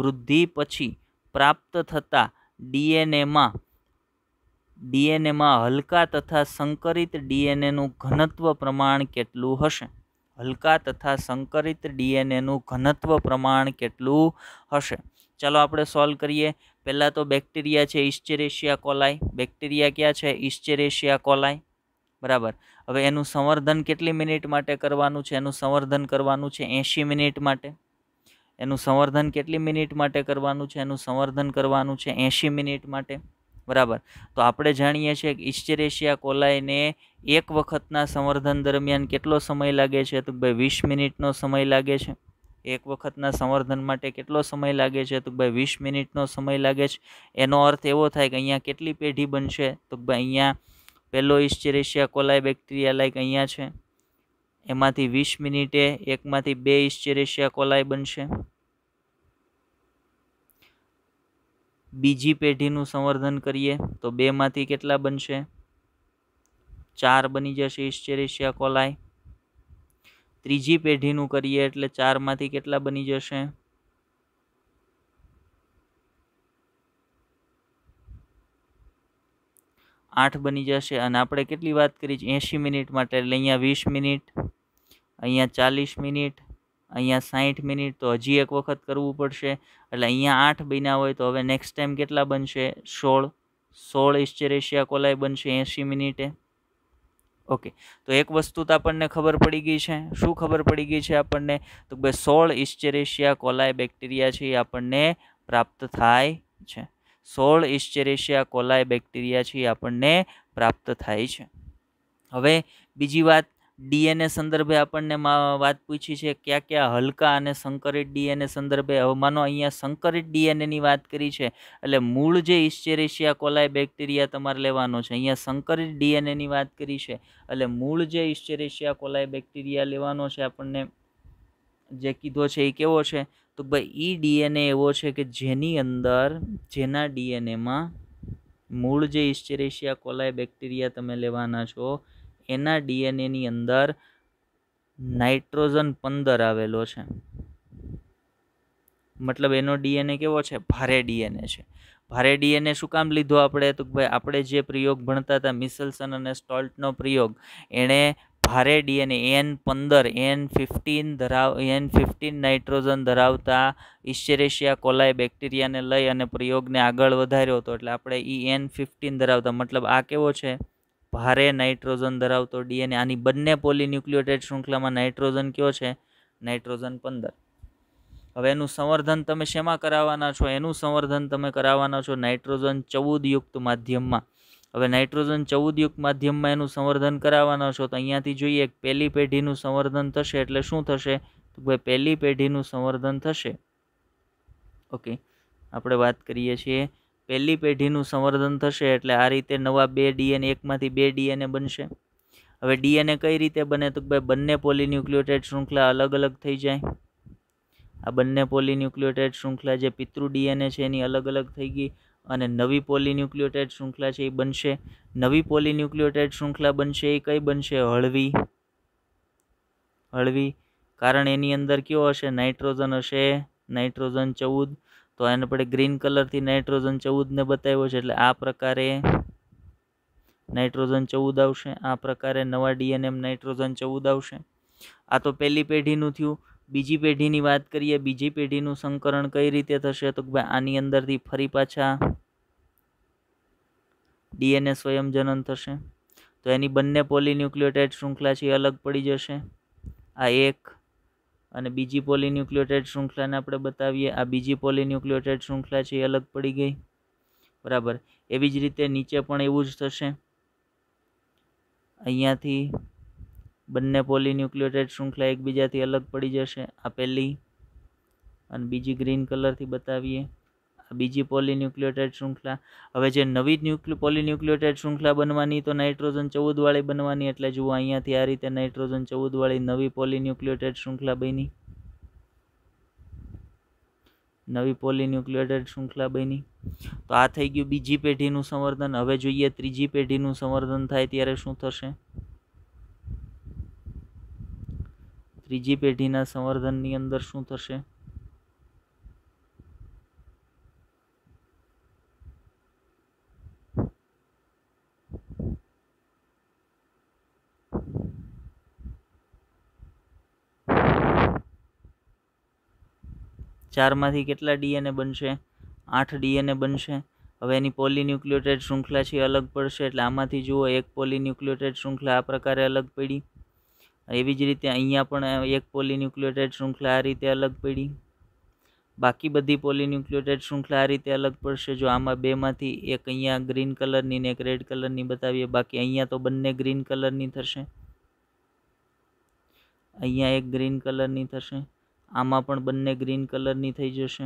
વૃદ્ધિ પછી પ્રાપ્ત થતાં ડીએનએમાં ડીએનએમાં હલકા તથા સંકરિત ડીએનએનું ઘનત્વ પ્રમાણ કેટલું હશે હલકા તથા સંકરિત ડીએનએનું ઘનત્વ પ્રમાણ કેટલું હશે ચાલો આપણે સોલ્વ કરીએ પહેલાં તો બેક્ટેરિયા છે ઇસ્ચેરેશિયા કોલાય બેક્ટેરિયા ક્યાં છે ઇસ્ચેરેશિયા કોલાય બરાબર હવે એનું સંવર્ધન કેટલી મિનિટ માટે કરવાનું છે એનું સંવર્ધન કરવાનું છે એંશી મિનિટ માટે એનું સંવર્ધન કેટલી મિનિટ માટે કરવાનું છે એનું સંવર્ધન કરવાનું છે એંશી મિનિટ માટે બરાબર તો આપણે જાણીએ છીએ કે ઇસ્ચેરેશિયા કોલાયને એક વખતના સંવર્ધન દરમિયાન કેટલો સમય લાગે છે તો ભાઈ વીસ મિનિટનો સમય લાગે છે એક વખતના સંવર્ધન માટે કેટલો સમય લાગે છે તો ભાઈ વીસ મિનિટનો સમય લાગે છે એનો અર્થ એવો થાય કે અહીંયા કેટલી પેઢી બનશે તો ભાઈ અહીંયા પહેલો ઇસ્ચેરેશિયા કોલાય બેક્ટેરિયા લાઈક અહીંયા છે એમાંથી વીસ મિનિટે એકમાંથી બે ઇસ્ચેરેશિયા કોલાય બનશે બીજી પેઢીનું સંવર્ધન કરીએ તો બેમાંથી કેટલા બનશે ચાર બની જશે ઇસ્ચેરેશિયા કોલાય ત્રીજી પેઢીનું કરીએ એટલે ચારમાંથી કેટલા બની જશે આઠ બની જશે અને આપણે કેટલી વાત કરી છે એંશી મિનિટ માટે એટલે અહીંયા વીસ મિનિટ અહીંયા ચાલીસ મિનિટ અહીંયા સાઠ મિનિટ તો હજી એક વખત કરવું પડશે એટલે અહીંયા આઠ બન્યા હોય તો હવે નેક્સ્ટ ટાઈમ કેટલા બનશે સોળ સોળ ઇસ્ચેરેશિયા કોલાય બનશે એંશી મિનિટે ઓકે તો એક વસ્તુ તો આપણને ખબર પડી ગઈ છે શું ખબર પડી ગઈ છે આપણને તો ભાઈ સોળ ઇસ્ચેરેશિયા કોલાય બેક્ટેરિયા છે એ આપણને પ્રાપ્ત થાય છે સોળ ઇસ્ચેરેશિયા કોલાય બેક્ટેરિયા છે એ આપણને પ્રાપ્ત થાય છે હવે બીજી વાત ડીએનએ સંદર્ભે આપણને વાત પૂછી છે કયા કયા હલકા અને સંકરિત ડીએનએ સંદર્ભે હવે માનો અહીંયા સંકરિત ડીએનએની વાત કરી છે એટલે મૂળ જે ઇસ્ચેરેશિયા કોલાય બેક્ટેરિયા તમારે લેવાનો છે અહીંયા સંકરિત ડીએનએની વાત કરી છે એટલે મૂળ જે ઇસ્ચેરેશિયા કોલાય બેક્ટેરિયા લેવાનો છે આપણને જે કીધો છે એ કેવો છે તો ભાઈ એ ડીએનએ એવો છે કે જેની અંદર જેના ડીએનએમાં મૂળ જે ઇસ્ચેરેશિયા કોલાય બેક્ટેરિયા તમે લેવાના છો એના ડીએનએની અંદર નાઇટ્રોજન પંદર આવેલો છે મતલબ એનો ડીએનએ કેવો છે ભારે ડીએનએ છે ભારે ડીએનએ શું કામ લીધો આપણે તો ભાઈ આપણે જે પ્રયોગ ભણતા હતા મિસેલ્સન અને સ્ટોલ્ટનો પ્રયોગ એણે ભારે ડીએનએ એન પંદર એન ફિફ્ટીન ધરાવ એન ફિફ્ટીન નાઇટ્રોજન ધરાવતા ઇશ્ચેરેશિયા કોલાય બેક્ટેરિયાને લઈ અને પ્રયોગને આગળ વધાર્યો હતો એટલે આપણે ઈ એન ફિફ્ટીન ધરાવતા મતલબ આ કેવો છે ભારે નાઇટ્રોજન ધરાવતો ડીએનએ આની બંને પોલીન્યુક્લિયોટાઇડ શૃંખલામાં નાઇટ્રોજન કયો છે નાઇટ્રોજન પંદર હવે એનું સંવર્ધન તમે શેમાં કરાવવાના છો એનું સંવર્ધન તમે કરાવવાના છો નાઇટ્રોજન ચૌદ યુક્ત માધ્યમમાં હવે નાઇટ્રોજન ચૌદયુક્ત માધ્યમમાં એનું સંવર્ધન કરાવવાના છો તો અહીંયાથી જોઈએ પહેલી પેઢીનું સંવર્ધન થશે એટલે શું થશે તો ભાઈ પહેલી પેઢીનું સંવર્ધન થશે ઓકે આપણે વાત કરીએ છીએ પહેલી પેઢીનું સંવર્ધન થશે એટલે આ રીતે નવા બે ડીએનએ એકમાંથી બે ડીએનએ બનશે હવે ડીએનએ કઈ રીતે બને તો ભાઈ બંને પોલીન્યુક્લિયોટાઇડ શૃંખલા અલગ અલગ થઈ જાય આ બંને પોલીન્યુક્લિયોટાઇડ શૃંખલા જે પિતૃ ડીએનએ છે એની અલગ અલગ થઈ ગઈ અને નવી પોલીન્યુક્લિયોટાઇડ શૃંખલા છે એ બનશે નવી પોલીન્યુક્લિયોટાઇડ શૃંખલા બનશે એ કઈ બનશે હળવી હળવી કારણ એની અંદર કયો હશે નાઇટ્રોજન હશે નાઇટ્રોજન ચૌદ તો એને પડે ગ્રીન કલરથી નાઇટ્રોજન ચૌદને બતાવ્યો છે એટલે આ પ્રકારે નાઇટ્રોજન ચૌદ આવશે આ પ્રકારે નવા ડીએનએમ નાઇટ્રોજન ચૌદ આવશે આ તો પહેલી પેઢીનું થયું બીજી પેઢીની વાત કરીએ બીજી પેઢીનું સંકરણ કઈ રીતે થશે તો ભાઈ આની અંદરથી ફરી પાછા ડીએનએ સ્વયંજનન થશે તો એની બંને પોલીન્યુક્લિયોટાઇડ શૃંખલા છે અલગ પડી જશે આ એક અને બીજી પોલીન્યુક્લિયોટાઇડ શૃંખલાને આપણે બતાવીએ આ બીજી પોલીન્યુક્લિયોટાઇડ શૃંખલા છે એ અલગ પડી ગઈ બરાબર એવી જ રીતે નીચે પણ એવું જ થશે અહીંયાથી બંને પોલીન્યુક્લિયોટાઇડ શૃંખલા એકબીજાથી અલગ પડી જશે આ પહેલી અને બીજી ગ્રીન કલરથી બતાવીએ બીજી પોલીન્યુક્લિયોટાઇડ શૃંખલા હવે જે નવી ન્યુક્લિ પોલીન્યુક્લિયોટાઇડ શૃંખલા બનવાની તો નાઇટ્રોજન ચૌદવાળી બનવાની એટલે જુઓ અહીંયાથી આ રીતે નાઇટ્રોજન ચૌદવાળી નવી પોલીન્યુક્લિયોટાઇડ શૃંખલા બની નવી પોલીન્યુક્લિયોટાઇડ શૃંખલા બની તો આ થઈ ગયું બીજી પેઢીનું સંવર્ધન હવે જોઈએ ત્રીજી પેઢીનું સંવર્ધન થાય ત્યારે શું થશે ત્રીજી પેઢીના સંવર્ધનની અંદર શું થશે ચારમાંથી કેટલા ડીએનએ બનશે આઠ ડીએનએ બનશે હવે એની પોલીન્યુક્લિયોટેડ શૃંખલા છે અલગ પડશે એટલે આમાંથી જુઓ એક પોલીન્યુક્લિયોટેડ શૃંખલા આ પ્રકારે અલગ પડી એવી જ રીતે અહીંયા પણ એક પોલીન્યુક્લિયોટેડ શૃંખલા આ રીતે અલગ પડી બાકી બધી પોલીન્યુક્લિયોટેડ શૃંખલા આ રીતે અલગ પડશે જો આમાં બેમાંથી એક અહીંયા ગ્રીન કલરની ને એક રેડ કલરની બતાવીએ બાકી અહીંયા તો બંને ગ્રીન કલરની થશે અહીંયા એક ગ્રીન કલરની થશે આમાં પણ બંને ગ્રીન કલરની થઈ જશે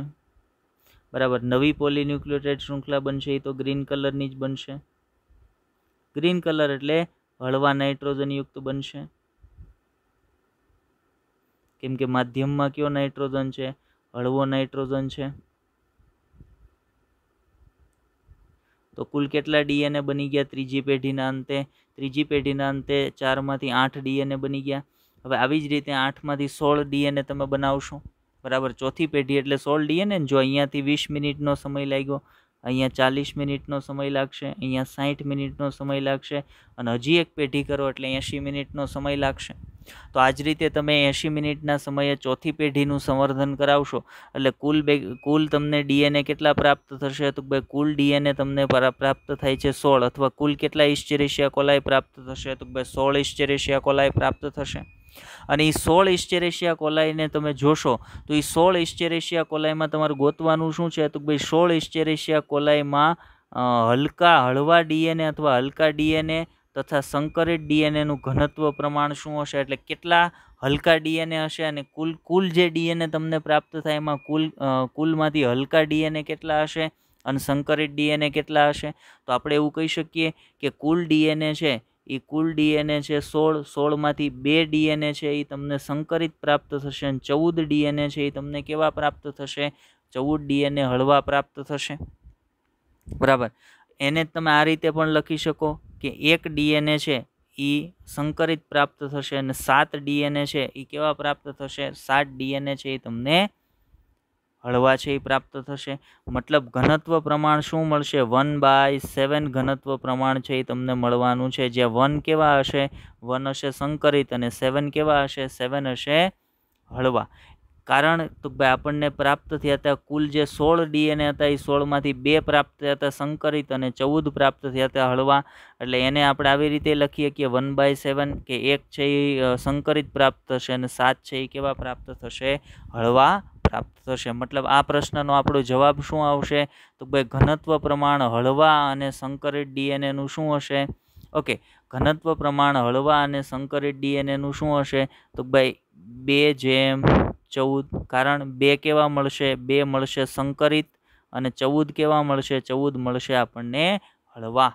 બરાબર નવી પોલીન્યુક્લિયોટાઇડ શૃંખલા બનશે એ તો ગ્રીન કલરની જ બનશે ગ્રીન કલર એટલે હળવા નાઇટ્રોજનયુક્ત બનશે કેમ કે માધ્યમમાં કયો નાઇટ્રોજન છે હળવો નાઇટ્રોજન છે તો કુલ કેટલા ડીએનએ બની ગયા ત્રીજી પેઢીના અંતે ત્રીજી પેઢીના અંતે ચારમાંથી આઠ ડીએનએ બની ગયા હવે આવી જ રીતે આઠમાંથી સોળ ડીએનએ તમે બનાવશો બરાબર ચોથી પેઢી એટલે સોળ ડીએનએ જો અહીંયાથી વીસ મિનિટનો સમય લાગ્યો અહીંયા ચાલીસ મિનિટનો સમય લાગશે અહીંયા સાઠ મિનિટનો સમય લાગશે અને હજી એક પેઢી કરો એટલે એંશી મિનિટનો સમય લાગશે તો આ જ રીતે તમે એંશી મિનિટના સમયે ચોથી પેઢીનું સંવર્ધન કરાવશો એટલે કુલ બે કુલ તમને ડીએનએ કેટલા પ્રાપ્ત થશે તો ભાઈ કુલ ડીએનએ તમને પ્રાપ્ત થાય છે સોળ અથવા કુલ કેટલા ઇસ્ચેરેશિયા કોલાય પ્રાપ્ત થશે તો ભાઈ સોળ ઇસ્ચેરેશિયા કોલાય પ્રાપ્ત થશે અને એ સોળ ઇસ્ચેરેશિયા કોલાઈને તમે જોશો તો એ સોળ ઇસ્ચેરેશિયા કોલાઈમાં તમારે ગોતવાનું શું છે તો ભાઈ સોળ ઇસ્ચેરેશિયા કોલાઈમાં હલકા હળવા ડીએનએ અથવા હલકા ડીએનએ તથા સંકરિત ડીએનએનું ઘનત્વ પ્રમાણ શું હશે એટલે કેટલા હલકા ડીએનએ હશે અને કુલ કુલ જે ડીએનએ તમને પ્રાપ્ત થાય એમાં કુલ કુલમાંથી હલકા ડીએનએ કેટલા હશે અને સંકરિત ડીએનએ કેટલા હશે તો આપણે એવું કહી શકીએ કે કુલ ડીએનએ છે એ કુલ ડીએનએ છે સોળ સોળમાંથી બે ડીએનએ છે એ તમને સંકરિત પ્રાપ્ત થશે અને ચૌદ ડીએનએ છે એ તમને કેવા પ્રાપ્ત થશે ચૌદ ડીએનએ હળવા પ્રાપ્ત થશે બરાબર એને તમે આ રીતે પણ લખી શકો કે એક ડીએનએ છે એ સંકરિત પ્રાપ્ત થશે અને સાત ડીએનએ છે એ કેવા પ્રાપ્ત થશે સાત ડીએનએ છે એ તમને હળવા છે એ પ્રાપ્ત થશે મતલબ ઘનત્વ પ્રમાણ શું મળશે વન બાય સેવન ઘનત્વ પ્રમાણ છે એ તમને મળવાનું છે જ્યાં વન કેવા હશે વન હશે સંકરિત અને સેવન કેવા હશે સેવન હશે હળવા કારણ તો ભાઈ આપણને પ્રાપ્ત થયા હતા કુલ જે સોળ ડીએનએ હતા એ સોળમાંથી બે પ્રાપ્ત થયા હતા સંકરિત અને ચૌદ પ્રાપ્ત થયા હતા હળવા એટલે એને આપણે આવી રીતે લખીએ કે વન બાય સેવન કે એક છે એ સંકરિત પ્રાપ્ત થશે અને સાત છે એ કેવા પ્રાપ્ત થશે હળવા પ્રાપ્ત થશે મતલબ આ પ્રશ્નનો આપણો જવાબ શું આવશે તો ભાઈ ઘનત્વ પ્રમાણ હળવા અને સંકરિત ડીએનએનું શું હશે ઓકે ઘનત્વ પ્રમાણ હળવા અને સંકરિત ડીએનએનું શું હશે તો ભાઈ બે જેમ ચૌદ કારણ બે કેવા મળશે બે મળશે સંકરિત અને ચૌદ કેવા મળશે ચૌદ મળશે આપણને હળવા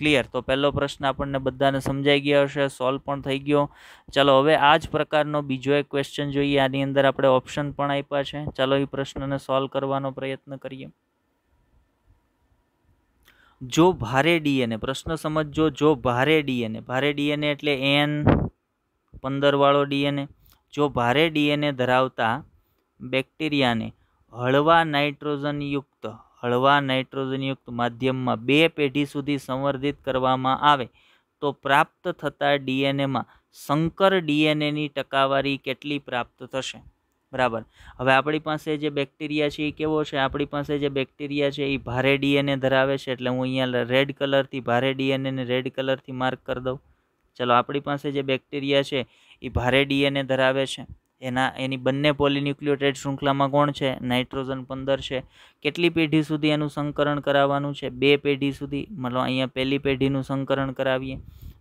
ક્લિયર તો પહેલો પ્રશ્ન આપણને બધાને સમજાઈ ગયો હશે સોલ્વ પણ થઈ ગયો ચાલો હવે આ જ પ્રકારનો બીજો એક ક્વેશ્ચન જોઈએ આની અંદર આપણે ઓપ્શન પણ આપ્યા છે ચાલો એ પ્રશ્નને સોલ્વ કરવાનો પ્રયત્ન કરીએ જો ભારે ડીએનએ પ્રશ્ન સમજો જો ભારે ડીએનએ ભારે ડીએનએ એટલે એન પંદરવાળો ડીએનએ જો ભારે ડીએનએ ધરાવતા બેક્ટેરિયાને હળવા નાઇટ્રોજનયુક્ત હળવા નાઇટ્રોજનયુક્ત માધ્યમમાં બે પેઢી સુધી સંવર્ધિત કરવામાં આવે તો પ્રાપ્ત થતા ડીએનએમાં સંકર ડીએનએની ટકાવારી કેટલી પ્રાપ્ત થશે બરાબર હવે આપણી પાસે જે બેક્ટેરિયા છે એ કેવો છે આપણી પાસે જે બેક્ટેરિયા છે એ ભારે ડીએનએ ધરાવે છે એટલે હું અહીંયા રેડ કલરથી ભારે ડીએનએને રેડ કલરથી માર્ક કરી દઉં ચલો આપણી પાસે જે બેક્ટેરિયા છે એ ભારે ડીએનએ ધરાવે છે એના એની બંને પોલિન્યુક્લિયોટાઇડ શૃંખલામાં કોણ છે નાઇટ્રોજન પંદર છે કેટલી પેઢી સુધી એનું સંકરણ કરાવવાનું છે બે પેઢી સુધી મતલબ અહીંયા પહેલી પેઢીનું સંકરણ કરાવીએ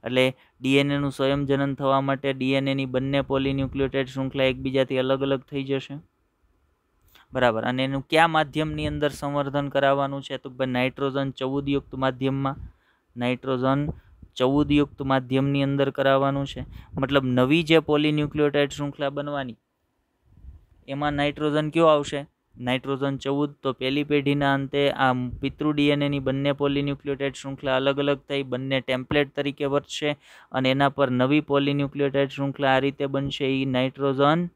એટલે ડીએનએનું સ્વયંજનન થવા માટે ડીએનએની બંને પોલિન્યુક્લિયોટાઇડ શૃંખલા એકબીજાથી અલગ અલગ થઈ જશે બરાબર અને એનું કયા માધ્યમની અંદર સંવર્ધન કરાવવાનું છે તો નાઇટ્રોજન ચૌદયુક્ત માધ્યમમાં નાઇટ્રોજન ચૌદયુક્ત માધ્યમની અંદર કરાવવાનું છે મતલબ નવી જે પોલીન્યુક્લિયોટાઇડ શૃંખલા બનવાની એમાં નાઇટ્રોજન કયો આવશે નાઇટ્રોજન ચૌદ તો પહેલી પેઢીના અંતે આ પિતૃ ડીએનએની બંને પોલીન્યુક્લિયોટાઇડ શૃંખલા અલગ અલગ થઈ બંને ટેમ્પલેટ તરીકે વર્તશે અને એના પર નવી પોલીન્યુક્લિયોટાઇડ શૃંખલા આ રીતે બનશે એ નાઇટ્રોજન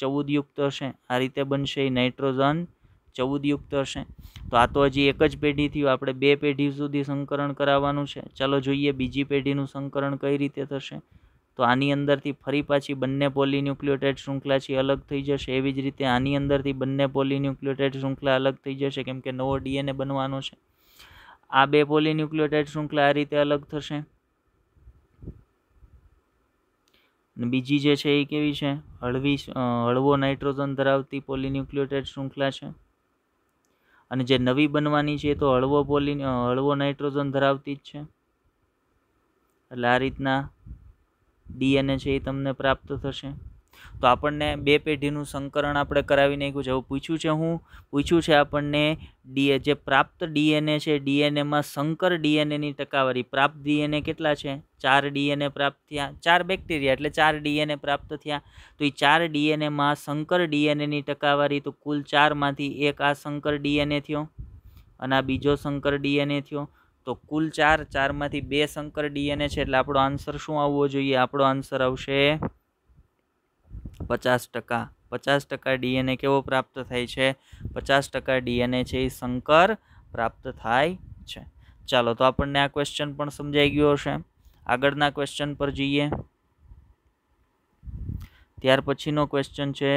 ચૌદયુક્ત હશે આ રીતે બનશે એ નાઇટ્રોજન ચૌદ યુક્ત હશે તો આ તો હજી એક જ પેઢી થયું આપણે બે પેઢી સુધી સંકરણ કરાવવાનું છે ચાલો જોઈએ બીજી પેઢીનું સંકરણ કઈ રીતે થશે તો આની અંદરથી ફરી પાછી બંને પોલીન્યુક્લિયોટાઇડ શૃંખલાથી અલગ થઈ જશે એવી જ રીતે આની અંદરથી બંને પોલીન્યુક્લિયોટાઇડ શૃંખલા અલગ થઈ જશે કેમ કે નવો ડીએનએ બનવાનો છે આ બે પોલીન્યુક્લિયોટાઇડ શૃંખલા આ રીતે અલગ થશે બીજી જે છે એ કેવી છે હળવી હળવો નાઇટ્રોજન ધરાવતી પોલીન્યુક્લિયોટાઇડ શૃંખલા છે અને જે નવી બનવાની છે એ તો હળવો પોલી હળવો નાઇટ્રોજન ધરાવતી જ છે એટલે આ રીતના ડીએનએ છે એ તમને પ્રાપ્ત થશે તો આપણને બે પેઢીનું સંકરણ આપણે કરાવી નાખ્યું છે એવું પૂછ્યું છે હું પૂછ્યું છે આપણને ડીએ જે પ્રાપ્ત ડીએનએ છે ડીએનએમાં સંકર ડીએનએની ટકાવારી પ્રાપ્ત ડીએનએ કેટલા છે ચાર ડીએનએ પ્રાપ્ત થયા ચાર બેક્ટેરિયા એટલે ચાર ડીએનએ પ્રાપ્ત થયા તો એ ચાર ડીએનએમાં સંકર ડીએનએની ટકાવારી તો કુલ ચારમાંથી એક આ સંકર ડીએનએ થયો અને આ બીજો સંકર ડીએનએ થયો તો કુલ ચાર ચારમાંથી બે સંકર ડીએનએ છે એટલે આપણો આન્સર શું આવવો જોઈએ આપણો આન્સર આવશે પચાસ ટકા પચાસ ટકા ડીએનએ કેવો પ્રાપ્ત થાય છે પચાસ ટકા ડીએનએ છે એ શંકર પ્રાપ્ત થાય છે ચાલો તો આપણને આ ક્વેશ્ચન પણ સમજાઈ ગયો હશે આગળના ક્વેશ્ચન પર જઈએ ત્યાર પછીનો ક્વેશ્ચન છે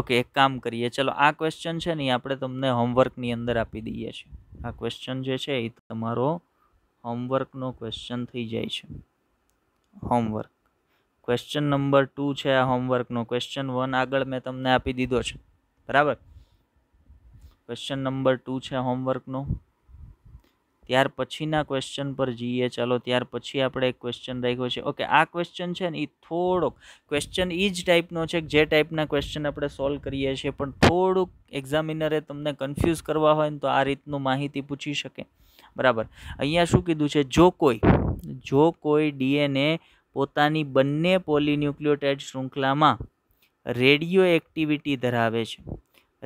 ઓકે એક કામ કરીએ ચલો આ ક્વેશ્ચન છે ને આપણે તમને હોમવર્કની અંદર આપી દઈએ છીએ આ ક્વેશ્ચન જે છે એ તમારો હોમવર્કનો ક્વેશ્ચન થઈ જાય છે હોમવર્ક ક્વેશ્ચન નંબર ટુ છે આ હોમવર્કનો ક્વેશ્ચન વન આગળ મેં તમને આપી દીધો છે બરાબર ક્વેશ્ચન નંબર ટુ છે હોમવર્કનો ત્યાર પછીના ક્વેશ્ચન પર જઈએ ચાલો ત્યાર પછી આપણે એક ક્વેશ્ચન રાખ્યો છે ઓકે આ ક્વેશ્ચન છે ને એ થોડોક ક્વેશ્ચન એ જ ટાઈપનો છે જે ટાઈપના ક્વેશ્ચન આપણે સોલ્વ કરીએ છીએ પણ થોડુંક એક્ઝામિનરે તમને કન્ફ્યુઝ કરવા હોય ને તો આ રીતનું માહિતી પૂછી શકે બરાબર અહીંયા શું કીધું છે જો કોઈ જો કોઈ ડીએનએ પોતાની બંને પોલિન્યુક્લિયોટાઇડ શૃંખલામાં રેડિયો એક્ટિવિટી ધરાવે છે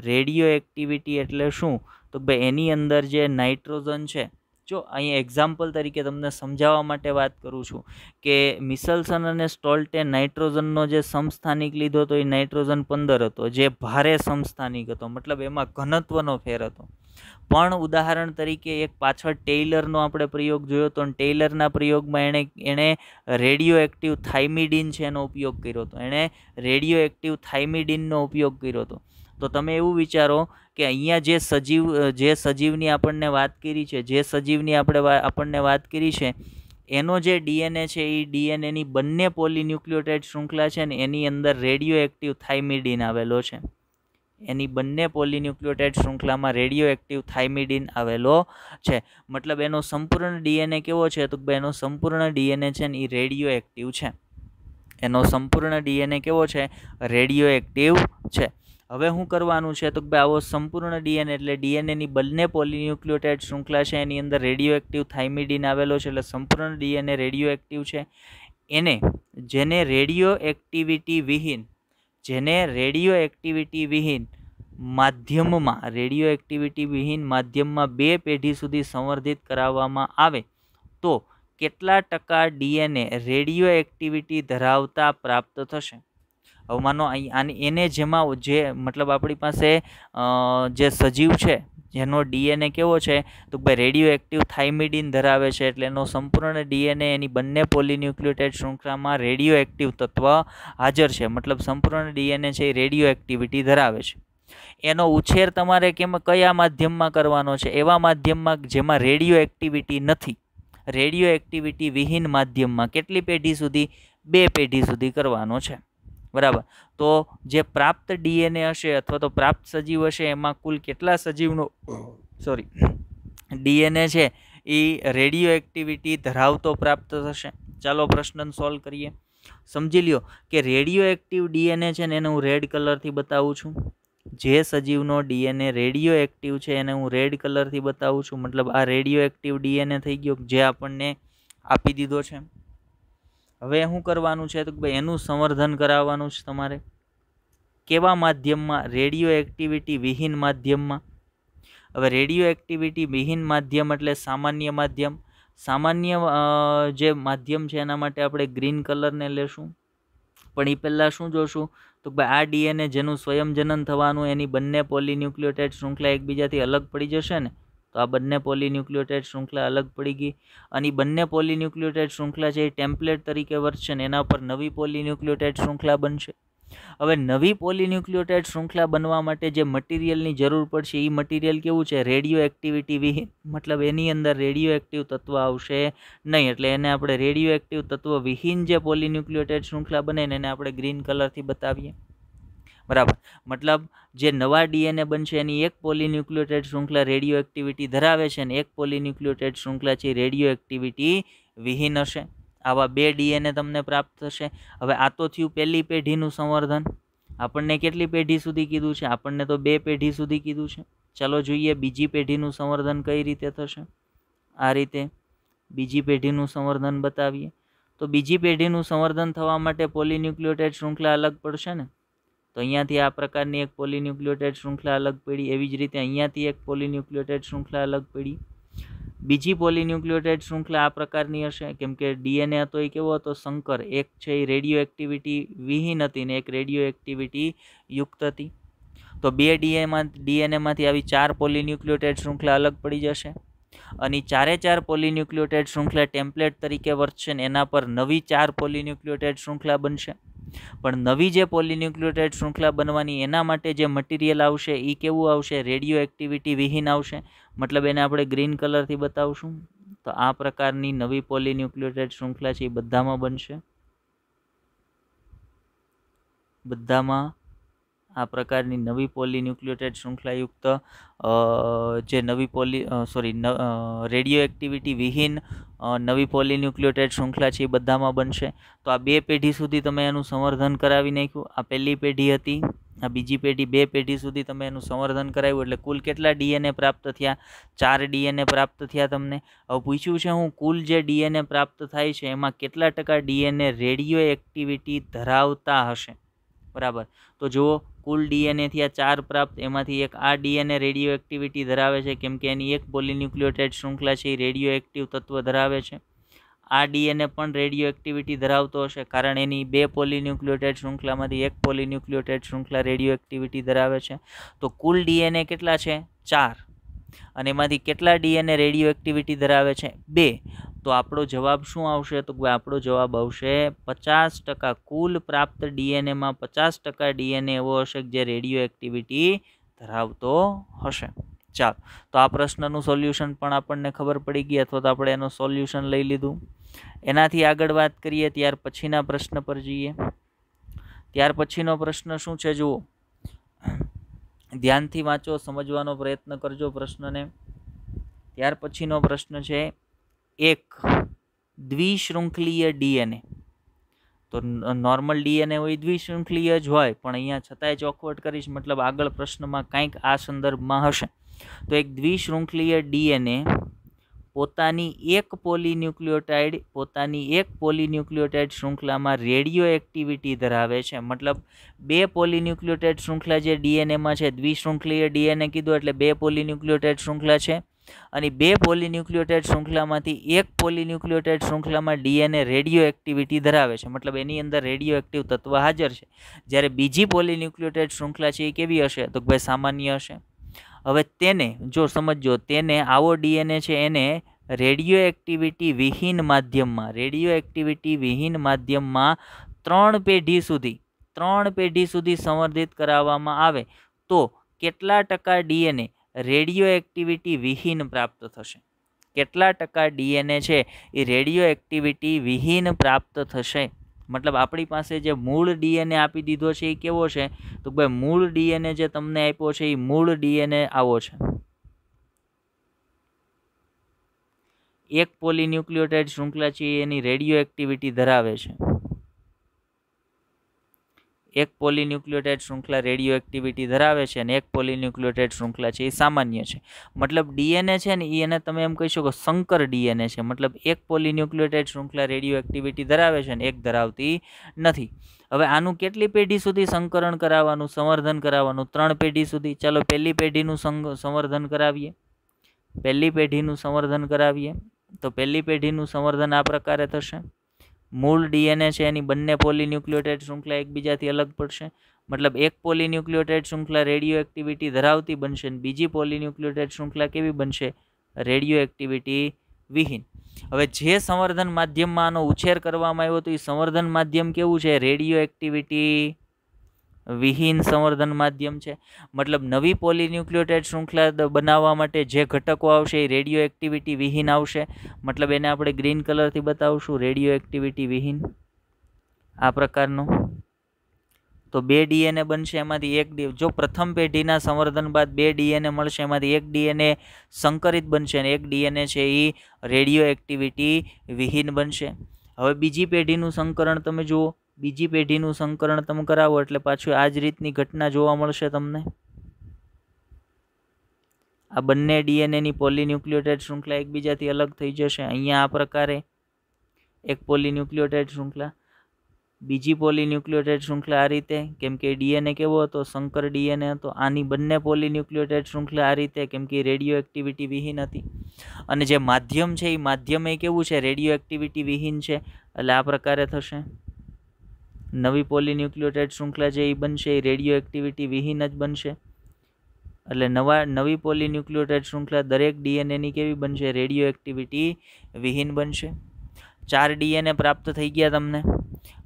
રેડિયો એક્ટિવિટી એટલે શું તો ભાઈ એની અંદર જે નાઇટ્રોજન છે જો અહીં એક્ઝામ્પલ તરીકે તમને સમજાવવા માટે વાત કરું છું કે મિસલસન અને સ્ટોલ્ટે નાઇટ્રોજનનો જે સમસ્થાનિક લીધો હતો એ નાઇટ્રોજન પંદર હતો જે ભારે સમસ્થાનિક હતો મતલબ એમાં ઘનત્વનો ફેર હતો પણ ઉદાહરણ તરીકે એક પાછળ ટેઇલરનો આપણે પ્રયોગ જોયો તો ટેઇલરના પ્રયોગમાં એણે એણે રેડિયો એક્ટિવ થાઇમિડિન છે એનો ઉપયોગ કર્યો હતો એણે રેડિયો એક્ટિવ થાઇમિડિનનો ઉપયોગ કર્યો હતો તો તમે એવું વિચારો કે અહીંયા જે સજીવ જે સજીવની આપણને વાત કરી છે જે સજીવની આપણે આપણને વાત કરી છે એનો જે ડીએનએ છે એ ડીએનએની બંને પોલીન્યુક્લિયોટાઇડ શૃંખલા છે ને એની અંદર રેડિયો એક્ટિવ થાઇમિડિન આવેલો છે એની બંને પોલિન્યુક્લિયોટાઇડ શૃંખલામાં રેડિયો એક્ટિવ થાઇમિડિન આવેલો છે મતલબ એનો સંપૂર્ણ ડીએનએ કેવો છે તો એનો સંપૂર્ણ ડીએનએ છે ને એ રેડિયો એક્ટિવ છે એનો સંપૂર્ણ ડીએનએ કેવો છે રેડિયો એક્ટિવ છે હવે શું કરવાનું છે તો કે ભાઈ આવો સંપૂર્ણ ડીએનએ એટલે ડીએનએની બંને પોલિન્યુક્લિયોટાઇડ શૃંખલા છે એની અંદર રેડિયો એક્ટિવ થાઇમિડિન આવેલો છે એટલે સંપૂર્ણ ડીએનએ રેડિયો એક્ટિવ છે એને જેને રેડિયો એક્ટિવિટી વિહીન જેને રેડિયો એક્ટિવિટી વિહીન માધ્યમમાં રેડિયો એક્ટિવિટી વિહીન માધ્યમમાં બે પેઢી સુધી સંવર્ધિત કરાવવામાં આવે તો કેટલા ટકા ડીએનએ રેડિયો એક્ટિવિટી ધરાવતા પ્રાપ્ત થશે હવે માનો આની એને જેમાં જે મતલબ આપણી પાસે જે સજીવ છે જેનો ડીએનએ કેવો છે તો ભાઈ રેડિયો એક્ટિવ થાઇમિડિન ધરાવે છે એટલે એનો સંપૂર્ણ ડીએનએ એની બંને પોલિન્યુક્લિયોટાઇડ શૃંખલામાં રેડિયો એક્ટિવ તત્વ હાજર છે મતલબ સંપૂર્ણ ડીએનએ છે એ રેડિયો એક્ટિવિટી ધરાવે છે એનો ઉછેર તમારે કેમ કયા માધ્યમમાં કરવાનો છે એવા માધ્યમમાં જેમાં રેડિયો એક્ટિવિટી નથી રેડિયો એક્ટિવિટી વિહીન માધ્યમમાં કેટલી પેઢી સુધી બે પેઢી સુધી કરવાનો છે બરાબર તો જે પ્રાપ્ત ડીએનએ હશે અથવા તો પ્રાપ્ત સજીવ હશે એમાં કુલ કેટલા સજીવનો સોરી ડીએનએ છે એ રેડિયો એક્ટિવિટી ધરાવતો પ્રાપ્ત થશે ચાલો પ્રશ્ન સોલ્વ કરીએ સમજી લ્યો કે રેડિયો એક્ટિવ ડીએનએ છે ને એને હું રેડ કલરથી બતાવું છું જે સજીવનો ડીએનએ રેડિયો એક્ટિવ છે એને હું રેડ કલરથી બતાવું છું મતલબ આ રેડિયો એક્ટિવ ડીએનએ થઈ ગયો જે આપણને આપી દીધો છે હવે શું કરવાનું છે તો ભાઈ એનું સંવર્ધન કરાવવાનું છે તમારે કેવા માધ્યમમાં રેડિયો એક્ટિવિટી વિહીન માધ્યમમાં હવે રેડિયો એક્ટિવિટી વિહીન માધ્યમ એટલે સામાન્ય માધ્યમ સામાન્ય જે માધ્યમ છે એના માટે આપણે ગ્રીન કલરને લેશું પણ એ પહેલાં શું જોશું તો ભાઈ આ ડીએનએ જેનું સ્વયંજનન થવાનું એની બંને પોલીન્યુક્લિયોટાઇડ શૃંખલા એકબીજાથી અલગ પડી જશે ને તો આ બંને પોલીન્યુક્લિયોટાઇડ શૃંખલા અલગ પડી ગઈ અને બંને પોલીન્યુક્લિયોટાઇડ શૃંખલા છે એ ટેમ્પલેટ તરીકે વર્તશે ને એના પર નવી પોલીન્યુક્લિયોટાઇડ શૃંખલા બનશે હવે નવી પોલીન્યુક્લિયોટાઇડ શૃંખલા બનવા માટે જે મટીરિયલની જરૂર પડશે એ મટીરિયલ કેવું છે રેડિયો એક્ટિવિટી વિહીન મતલબ એની અંદર રેડિયો એક્ટિવ તત્વ આવશે નહીં એટલે એને આપણે રેડિયો એક્ટિવ તત્વ વિહીન જે પોલીન્યુક્લિયોટાઇડ શૃંખલા બને એને આપણે ગ્રીન કલરથી બતાવીએ બરાબર મતલબ જે નવા ડીએનએ બનશે એની એક પોલીન્યુક્લિયોટાઇડ શૃંખલા રેડિયો એક્ટિવિટી ધરાવે છે અને એક પોલીન્યુક્લિયોટાઇડ શૃંખલા છે રેડિયો એક્ટિવિટી વિહીન હશે આવા બે ડીએનએ તમને પ્રાપ્ત થશે હવે આ તો થયું પહેલી પેઢીનું સંવર્ધન આપણને કેટલી પેઢી સુધી કીધું છે આપણને તો બે પેઢી સુધી કીધું છે ચાલો જોઈએ બીજી પેઢીનું સંવર્ધન કઈ રીતે થશે આ રીતે બીજી પેઢીનું સંવર્ધન બતાવીએ તો બીજી પેઢીનું સંવર્ધન થવા માટે પોલીન્યુક્લિયોટાઇડ શૃંખલા અલગ પડશે ને તો અહીંયાથી આ પ્રકારની એક પોલિન્યુક્લિયોટાઇડ શૃંખલા અલગ પડી એવી જ રીતે અહીંયાથી એક પોલિન્યુક્લિયોટાઇડ શૃંખલા અલગ પડી બીજી પોલિન્યુક્લિયોટાઇડ શૃંખલા આ પ્રકારની હશે કેમ કે ડીએનએ હતો એ કેવો હતો શંકર એક છે એ રેડિયો એક્ટિવિટી વિહીન હતી ને એક રેડિયો એક્ટિવિટી યુક્ત હતી તો બે ડીએમાં ડીએનએમાંથી આવી ચાર પોલિન્યુક્લિયોટાઇડ શૃંખલા અલગ પડી જશે અને ચારે ચાર પોલિન્યુક્લિયોટાઇડ શૃંખલા ટેમ્પલેટ તરીકે વર્તશે ને એના પર નવી ચાર પોલિન્યુક્લિયોટાઇડ શૃંખલા બનશે પણ નવી જે પોલિન્યુક્લિયોટાઇડ શૃંખલા બનવાની એના માટે જે મટીરિયલ આવશે એ કેવું આવશે રેડિયો એક્ટિવિટી વિહીન આવશે મતલબ એને આપણે ગ્રીન કલરથી બતાવશું તો આ પ્રકારની નવી પોલિન્યુક્લિયોટાઇડ શૃંખલા છે એ બધામાં બનશે બધામાં આ પ્રકારની નવી પોલીન્યુક્લિયોટાઇડ શૃંખલાયુક્ત જે નવી પોલી સોરી રેડિયો એક્ટિવિટી વિહીન નવી પોલીન્યુક્લિયોટાઇડ શૃંખલા છે એ બધામાં બનશે તો આ બે પેઢી સુધી તમે એનું સંવર્ધન કરાવી નાખ્યું આ પહેલી પેઢી હતી આ બીજી પેઢી બે પેઢી સુધી તમે એનું સંવર્ધન કરાવ્યું એટલે કુલ કેટલા ડીએનએ પ્રાપ્ત થયા ચાર ડીએનએ પ્રાપ્ત થયા તમને હવે પૂછ્યું છે હું કુલ જે ડીએનએ પ્રાપ્ત થાય છે એમાં કેટલા ટકા ડીએનએ રેડિયો એક્ટિવિટી ધરાવતા હશે બરાબર તો જુઓ કુલ ડીએનએથી આ ચાર પ્રાપ્ત એમાંથી એક આ ડીએનએ રેડિયો એક્ટિવિટી ધરાવે છે કેમકે એની એક પોલિન્યુક્લિયોટાઇડ શૃંખલા છે એ રેડિયો એક્ટિવ તત્વ ધરાવે છે આ ડીએનએ પણ રેડિયો એક્ટિવિટી ધરાવતો હશે કારણ એની બે પોલિન્યુક્લિયોટાઇડ શૃંખલામાંથી એક પોલિન્યુક્લિયોટાઇડ શૃંખલા રેડિયો એક્ટિવિટી ધરાવે છે તો કુલ ડીએનએ કેટલા છે ચાર અને એમાંથી કેટલા ડીએનએ રેડિયો એક્ટિવિટી ધરાવે છે બે તો આપણો જવાબ શું આવશે તો આપણો જવાબ આવશે પચાસ ટકા કુલ પ્રાપ્ત ડીએનએમાં પચાસ ટકા ડીએનએ એવો હશે જે રેડિયો એક્ટિવિટી ધરાવતો હશે ચાલ તો આ પ્રશ્નનું સોલ્યુશન પણ આપણને ખબર પડી ગઈ અથવા તો આપણે એનું સોલ્યુશન લઈ લીધું એનાથી આગળ વાત કરીએ ત્યાર પછીના પ્રશ્ન પર જઈએ ત્યાર પછીનો પ્રશ્ન શું છે જુઓ ધ્યાનથી વાંચો સમજવાનો પ્રયત્ન કરજો પ્રશ્નને ત્યાર પછીનો પ્રશ્ન છે એક દ્વિશૃંખલીય ડીએનએ તો નોર્મલ ડીએનએ હોય દ્વિશૃંખલીય જ હોય પણ અહીંયા છતાંય ચોખવટ કરીશ મતલબ આગળ પ્રશ્નમાં કંઈક આ સંદર્ભમાં હશે તો એક દ્વિશૃંખલીય ડીએનએ પોતાની એક પોલીન્યુક્લિયોટાઇડ પોતાની એક પોલીન્યુક્લિયોટાઇડ શૃંખલામાં રેડિયો એક્ટિવિટી ધરાવે છે મતલબ બે પોલીન્યુક્લિયોટાઇડ શૃંખલા જે ડીએનએમાં છે દ્વિશૃંખલીય ડીએનએ કીધું એટલે બે પોલીન્યુક્લિયોટાઇડ શૃંખલા છે અને બે પોલીન્યુક્લિયોટાઇડ શૃંખલામાંથી એક પોલીન્યુક્લિયોટાઇડ શૃંખલામાં ડીએનએ રેડિયો એક્ટિવિટી ધરાવે છે મતલબ એની અંદર રેડિયો એક્ટિવ તત્વ હાજર છે જ્યારે બીજી પોલીન્યુક્લિયોટાઇડ શૃંખલા છે એ કેવી હશે તો ભાઈ સામાન્ય હશે હવે તેને જો સમજો તેને આવો ડીએનએ છે એને રેડિયો એક્ટિવિટી વિહીન માધ્યમમાં રેડિયો એક્ટિવિટી વિહીન માધ્યમમાં ત્રણ પેઢી સુધી ત્રણ પેઢી સુધી સંવર્ધિત કરાવવામાં આવે તો કેટલા ટકા ડીએનએ રેડિયો એક્ટિવિટી વિહીન પ્રાપ્ત થશે કેટલા ટકા ડીએનએ છે એ રેડિયો એક્ટિવિટી વિહીન પ્રાપ્ત થશે મતલબ આપણી પાસે જે મૂળ ડીએનએ આપી દીધો છે એ કેવો છે તો ભાઈ મૂળ ડીએનએ જે તમને આપ્યો છે એ મૂળ ડીએનએ આવો છે એક પોલીન્યુક્લિયોટાઇડ શૃંખલા છે એની રેડિયો એક્ટિવિટી ધરાવે છે એક પોલીન્યુક્લિયોટાઇડ શૃંખલા રેડિયો એક્ટિવિટી ધરાવે છે અને એક પોલીન્યુક્લિયોટાઇડ શૃંખલા છે એ સામાન્ય છે મતલબ ડીએનએ છે ને એને તમે એમ કહી શકો શંકર ડીએનએ છે મતલબ એક પોલીન્યુક્લિયોટાઇડ શૃંખલા રેડિયો એક્ટિવિટી ધરાવે છે અને એક ધરાવતી નથી હવે આનું કેટલી પેઢી સુધી સંકરણ કરાવવાનું સંવર્ધન કરાવવાનું ત્રણ પેઢી સુધી ચાલો પહેલી પેઢીનું સંવર્ધન કરાવીએ પહેલી પેઢીનું સંવર્ધન કરાવીએ તો પહેલી પેઢીનું સંવર્ધન આ પ્રકારે થશે મૂળ ડીએનએ છે એની બંને પોલીન્યુક્લિયોટાઇડ શૃંખલા એકબીજાથી અલગ પડશે મતલબ એક પોલીન્યુક્લિયોટાઇડ શૃંખલા રેડિયો એક્ટિવિટી ધરાવતી બનશે અને બીજી પોલીન્યુક્લિયોટાઇડ શૃંખલા કેવી બનશે રેડિયો એક્ટિવિટી વિહીન હવે જે સંવર્ધન માધ્યમમાં આનો ઉછેર કરવામાં આવ્યો હતો એ સંવર્ધન માધ્યમ કેવું છે રેડિયો એક્ટિવિટી વિહીન સંવર્ધન માધ્યમ છે મતલબ નવી પોલીન્યુક્લિયોટાઇડ શૃંખલા બનાવવા માટે જે ઘટકો આવશે એ રેડિયો એક્ટિવિટી વિહીન આવશે મતલબ એને આપણે ગ્રીન કલરથી બતાવશું રેડિયો એક્ટિવિટી વિહીન આ પ્રકારનું તો બે ડીએનએ બનશે એમાંથી એક ડી જો પ્રથમ પેઢીના સંવર્ધન બાદ બે ડીએનએ મળશે એમાંથી એક ડીએનએ સંકરિત બનશે અને એક ડીએનએ છે એ રેડિયો એક્ટિવિટી વિહીન બનશે હવે બીજી પેઢીનું સંકરણ તમે જુઓ બીજી પેઢીનું સંકરણ તમે કરાવો એટલે પાછું આ જ રીતની ઘટના જોવા મળશે તમને આ બંને ડીએનએની પોલીન્યુક્લિયોટાઇડ શૃંખલા એકબીજાથી અલગ થઈ જશે અહીંયા આ પ્રકારે એક પોલીન્યુક્લિયોટાઇડ શૃંખલા બીજી પોલીન્યુક્લિયોટાઇડ શૃંખલા આ રીતે કેમ કે ડીએનએ કેવો હતો શંકર ડીએનએ હતો આની બંને પોલીન્યુક્લિયોટાઇડ શૃંખલા આ રીતે કેમ કે રેડિયો એક્ટિવિટી વિહીન હતી અને જે માધ્યમ છે એ માધ્યમ એ કેવું છે રેડિયો એક્ટિવિટી વિહીન છે એટલે આ પ્રકારે થશે નવી પોલીન્યુક્લિયોટાઇડ શૃંખલા જે એ બનશે એ રેડિયો એક્ટિવિટી વિહીન જ બનશે એટલે નવા નવી પોલીન્યુક્લિયોટાઇડ શૃંખલા દરેક ડીએનએની કેવી બનશે રેડિયો એક્ટિવિટી વિહીન બનશે ચાર ડીએનએ પ્રાપ્ત થઈ ગયા તમને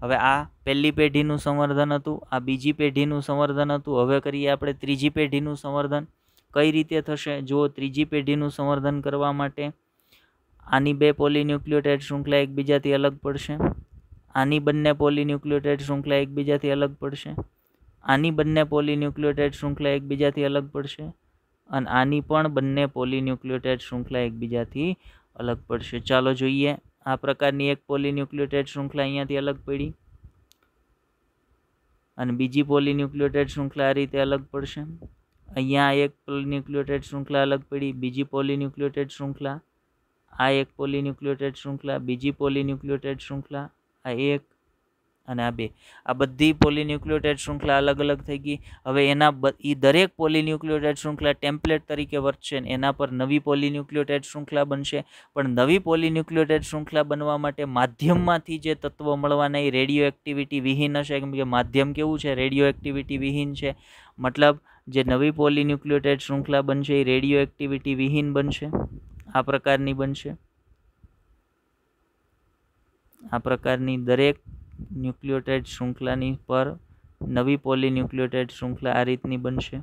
હવે આ પહેલી પેઢીનું સંવર્ધન હતું આ બીજી પેઢીનું સંવર્ધન હતું હવે કરીએ આપણે ત્રીજી પેઢીનું સંવર્ધન કઈ રીતે થશે જો ત્રીજી પેઢીનું સંવર્ધન કરવા માટે આની બે પોલીન્યુક્લિયોટાઇડ શૃંખલા એકબીજાથી અલગ પડશે આની બંને પોલીન્યુક્લિયોટાઇડ શૃંખલા એકબીજાથી અલગ પડશે આની બંને પોલીન્યુક્લિયોટાઇડ શૃંખલા એકબીજાથી અલગ પડશે અને આની પણ બંને પોલીન્યુક્લિયોટાઇડ શૃંખલા એકબીજાથી અલગ પડશે ચાલો જોઈએ આ પ્રકારની એક પોલીન્યુક્લિયોટાઇડ શૃંખલા અહીંયાથી અલગ પડી અને બીજી પોલીન્યુક્લિયોટાઇડ શૃંખલા આ રીતે અલગ પડશે અહીંયા એક પોલીન્યુક્લિયોટાઇડ શૃંખલા અલગ પડી બીજી પોલીન્યુક્લિયોટાઇડ શૃંખલા આ એક પોલીન્યુક્લિયોટાઇડ શૃંખલા બીજી પોલીન્યુક્લિયોટાઇડ શૃંખલા આ એક અને આ બે આ બધી પોલિન્યુક્લિયોટાઇડ શૃંખલા અલગ અલગ થઈ ગઈ હવે એના એ દરેક પોલિન્યુક્લિયોટાઇડ શૃંખલા ટેમ્પલેટ તરીકે વર્તશે એના પર નવી પોલિન્યુક્લિયોટાઇડ શૃંખલા બનશે પણ નવી પોલિન્યુક્લિયોટાઇડ શૃંખલા બનવા માટે માધ્યમમાંથી જે તત્વો મળવાના એ રેડિયો એક્ટિવિટી વિહીન હશે કેમ કે માધ્યમ કેવું છે રેડિયો એક્ટિવિટી વિહીન છે મતલબ જે નવી પોલિન્યુક્લિયોટાઇડ શૃંખલા બનશે એ રેડિયો એક્ટિવિટી વિહીન બનશે આ પ્રકારની બનશે આ પ્રકારની દરેક ન્યુક્લિયોટાઇડ શૃંખલાની પર નવી પોલી પોલીન્યુક્લિયોટાઇડ શૃંખલા આ રીતની બનશે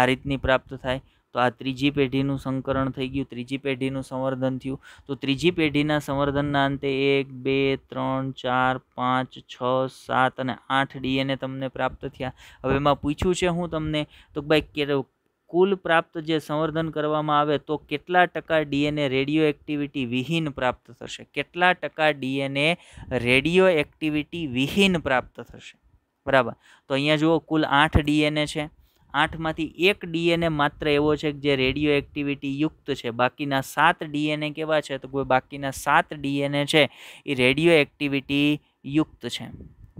આ રીતની પ્રાપ્ત થાય તો આ ત્રીજી પેઢીનું સંકરણ થઈ ગયું ત્રીજી પેઢીનું સંવર્ધન થયું તો ત્રીજી પેઢીના સંવર્ધનના અંતે એક બે ત્રણ ચાર પાંચ છ સાત અને આઠ ડીએનએ તમને પ્રાપ્ત થયા હવે એમાં પૂછ્યું છે હું તમને તો ભાઈ કે કુલ પ્રાપ્ત જે સંવર્ધન કરવામાં આવે તો કેટલા ટકા ડીએનએ રેડિયો એક્ટિવિટી વિહીન પ્રાપ્ત થશે કેટલા ટકા ડીએનએ રેડિયો એક્ટિવિટી વિહીન પ્રાપ્ત થશે બરાબર તો અહીંયા જુઓ કુલ આઠ ડીએનએ છે આઠમાંથી એક ડીએનએ માત્ર એવો છે કે જે રેડિયો એક્ટિવિટી યુક્ત છે બાકીના સાત ડીએનએ કેવા છે તો કોઈ બાકીના સાત ડીએનએ છે એ રેડિયો એક્ટિવિટી યુક્ત છે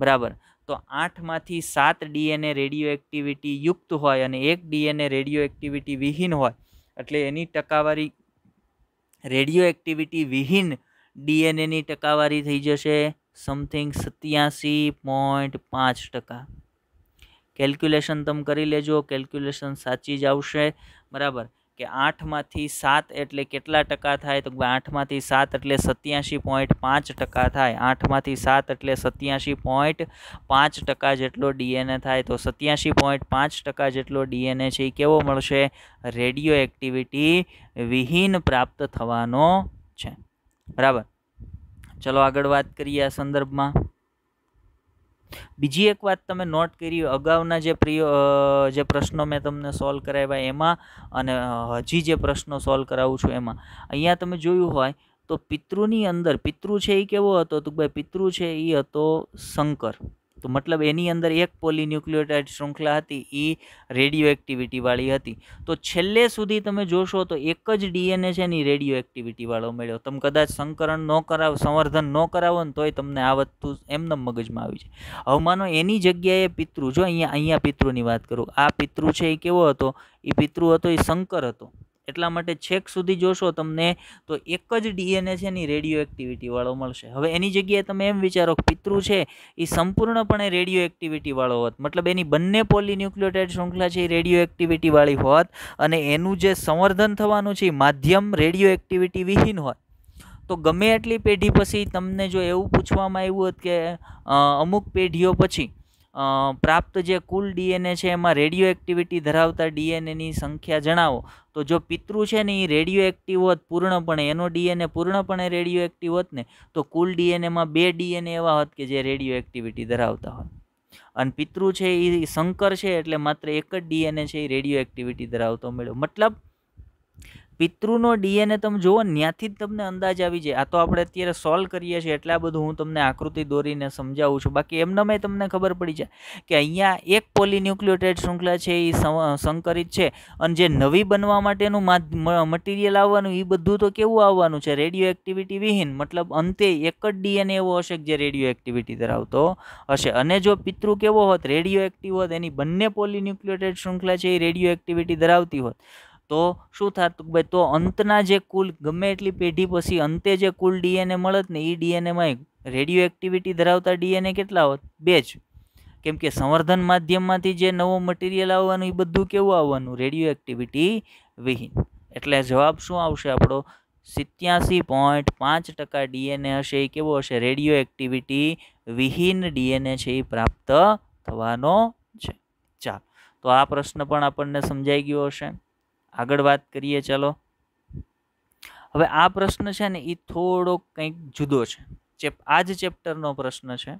બરાબર તો આઠમાંથી સાત ડીએનએ રેડિયો એક્ટિવિટી યુક્ત હોય અને એક ડીએનએ રેડિયો એક્ટિવિટી વિહીન હોય એટલે એની ટકાવારી રેડિયો એક્ટિવિટી વિહીન ડીએનએની ટકાવારી થઈ જશે સમથિંગ સત્યાસી પોઈન્ટ પાંચ ટકા કેલ્ક્યુલેશન તમે કરી લેજો કેલ્ક્યુલેશન સાચી જ આવશે બરાબર કે આઠમાંથી સાત એટલે કેટલા ટકા થાય તો આઠમાંથી સાત એટલે સત્યાસી પોઈન્ટ પાંચ ટકા થાય આઠમાંથી સાત એટલે સત્યાસી પોઈન્ટ પાંચ ટકા જેટલો ડીએનએ થાય તો સત્યાસી પોઈન્ટ પાંચ ટકા જેટલો ડીએનએ છે એ કેવો મળશે રેડિયો એક્ટિવિટી વિહીન પ્રાપ્ત થવાનો છે બરાબર ચલો આગળ વાત કરીએ આ સંદર્ભમાં બીજી એક વાત તમે નોટ કરી અગાઉના જે પ્રિય જે પ્રશ્નો મેં તમને સોલ્વ કરાવ્યા એમાં અને હજી જે પ્રશ્નો સોલ્વ કરાવું છું એમાં અહીંયા તમે જોયું હોય તો પિતૃની અંદર પિતૃ છે એ કેવો હતો તો ભાઈ પિતૃ છે એ હતો શંકર તો મતલબ એની અંદર એક પોલીન્યુક્લિયોટાઇડ શૃંખલા હતી એ રેડિયો એક્ટિવિટીવાળી હતી તો છેલ્લે સુધી તમે જોશો તો એક જ ડીએનએ છે એની રેડિયો એક્ટિવિટીવાળો મળ્યો તમે કદાચ સંકરણ ન કરાવો સંવર્ધન ન કરાવો ને તોય તમને આ વસ્તુ એમને મગજમાં આવી છે હવે માનો એની જગ્યાએ પિતૃ જો અહીંયા અહીંયા પિતૃની વાત કરું આ પિતૃ છે એ કેવો હતો એ પિતૃ હતો એ શંકર હતો એટલા માટે છેક સુધી જોશો તમને તો એક જ ડીએનએ છે એની રેડિયો એક્ટિવિટીવાળો મળશે હવે એની જગ્યાએ તમે એમ વિચારો કે પિતૃ છે એ સંપૂર્ણપણે રેડિયો એક્ટિવિટીવાળો હોત મતલબ એની બંને પોલીન્યુક્લિયોટાઇડ શૃંખલા છે એ રેડિયો એક્ટિવિટીવાળી હોત અને એનું જે સંવર્ધન થવાનું છે એ માધ્યમ રેડિયો એક્ટિવિટી વિહીન હોત તો ગમે એટલી પેઢી પછી તમને જો એવું પૂછવામાં આવ્યું હોત કે અમુક પેઢીઓ પછી પ્રાપ્ત જે કુલ ડીએનએ છે એમાં રેડિયો એક્ટિવિટી ધરાવતા ડીએનએની સંખ્યા જણાવો તો જો પિતૃ છે ને એ રેડિયો એક્ટિવ હોત પૂર્ણપણે એનો ડીએનએ પૂર્ણપણે રેડિયો એક્ટિવ હોત ને તો કુલ ડીએનએમાં બે ડીએનએ એવા હોત કે જે રેડિયો એક્ટિવિટી ધરાવતા હોત અને પિતૃ છે એ શંકર છે એટલે માત્ર એક જ ડીએનએ છે એ રેડિયો એક્ટિવિટી ધરાવતો મળ્યો મતલબ પિતૃનો ડીએનએ તમે જુઓ ત્યાંથી જ તમને અંદાજ આવી જાય આ તો આપણે અત્યારે સોલ્વ કરીએ છીએ એટલા બધું હું તમને આકૃતિ દોરીને સમજાવું છું બાકી એમને મેં તમને ખબર પડી જાય કે અહીંયા એક પોલીન્યુક્લિયોટાઇડ શૃંખલા છે એ સંકરિત છે અને જે નવી બનવા માટેનું મટીરિયલ આવવાનું એ બધું તો કેવું આવવાનું છે રેડિયો એક્ટિવિટી વિહીન મતલબ અંતે એક જ ડીએનએ એવો હશે જે રેડિયો એક્ટિવિટી ધરાવતો હશે અને જો પિતૃ કેવો હોત રેડિયો એક્ટિવ હોત એની બંને પોલીન્યુક્લિયોટાઇડ શૃંખલા છે એ રેડિયો એક્ટિવિટી ધરાવતી હોત તો શું થતું ભાઈ તો અંતના જે કુલ ગમે એટલી પેઢી પછી અંતે જે કુલ ડીએનએ મળત ને એ ડીએનએમાં રેડિયો એક્ટિવિટી ધરાવતા ડીએનએ કેટલા હોત બે જ કેમ કે સંવર્ધન માધ્યમમાંથી જે નવો મટીરિયલ આવવાનું એ બધું કેવું આવવાનું રેડિયો એક્ટિવિટી વિહીન એટલે જવાબ શું આવશે આપણો સિત્યાસી પોઈન્ટ પાંચ ટકા ડીએનએ હશે એ કેવો હશે રેડિયો એક્ટિવિટી વિહીન ડીએનએ છે એ પ્રાપ્ત થવાનો છે ચાલ તો આ પ્રશ્ન પણ આપણને સમજાઈ ગયો હશે આગળ વાત કરીએ ચાલો હવે આ પ્રશ્ન છે ને એ થોડો કંઈક જુદો છે ચેપ આ જ ચેપ્ટરનો પ્રશ્ન છે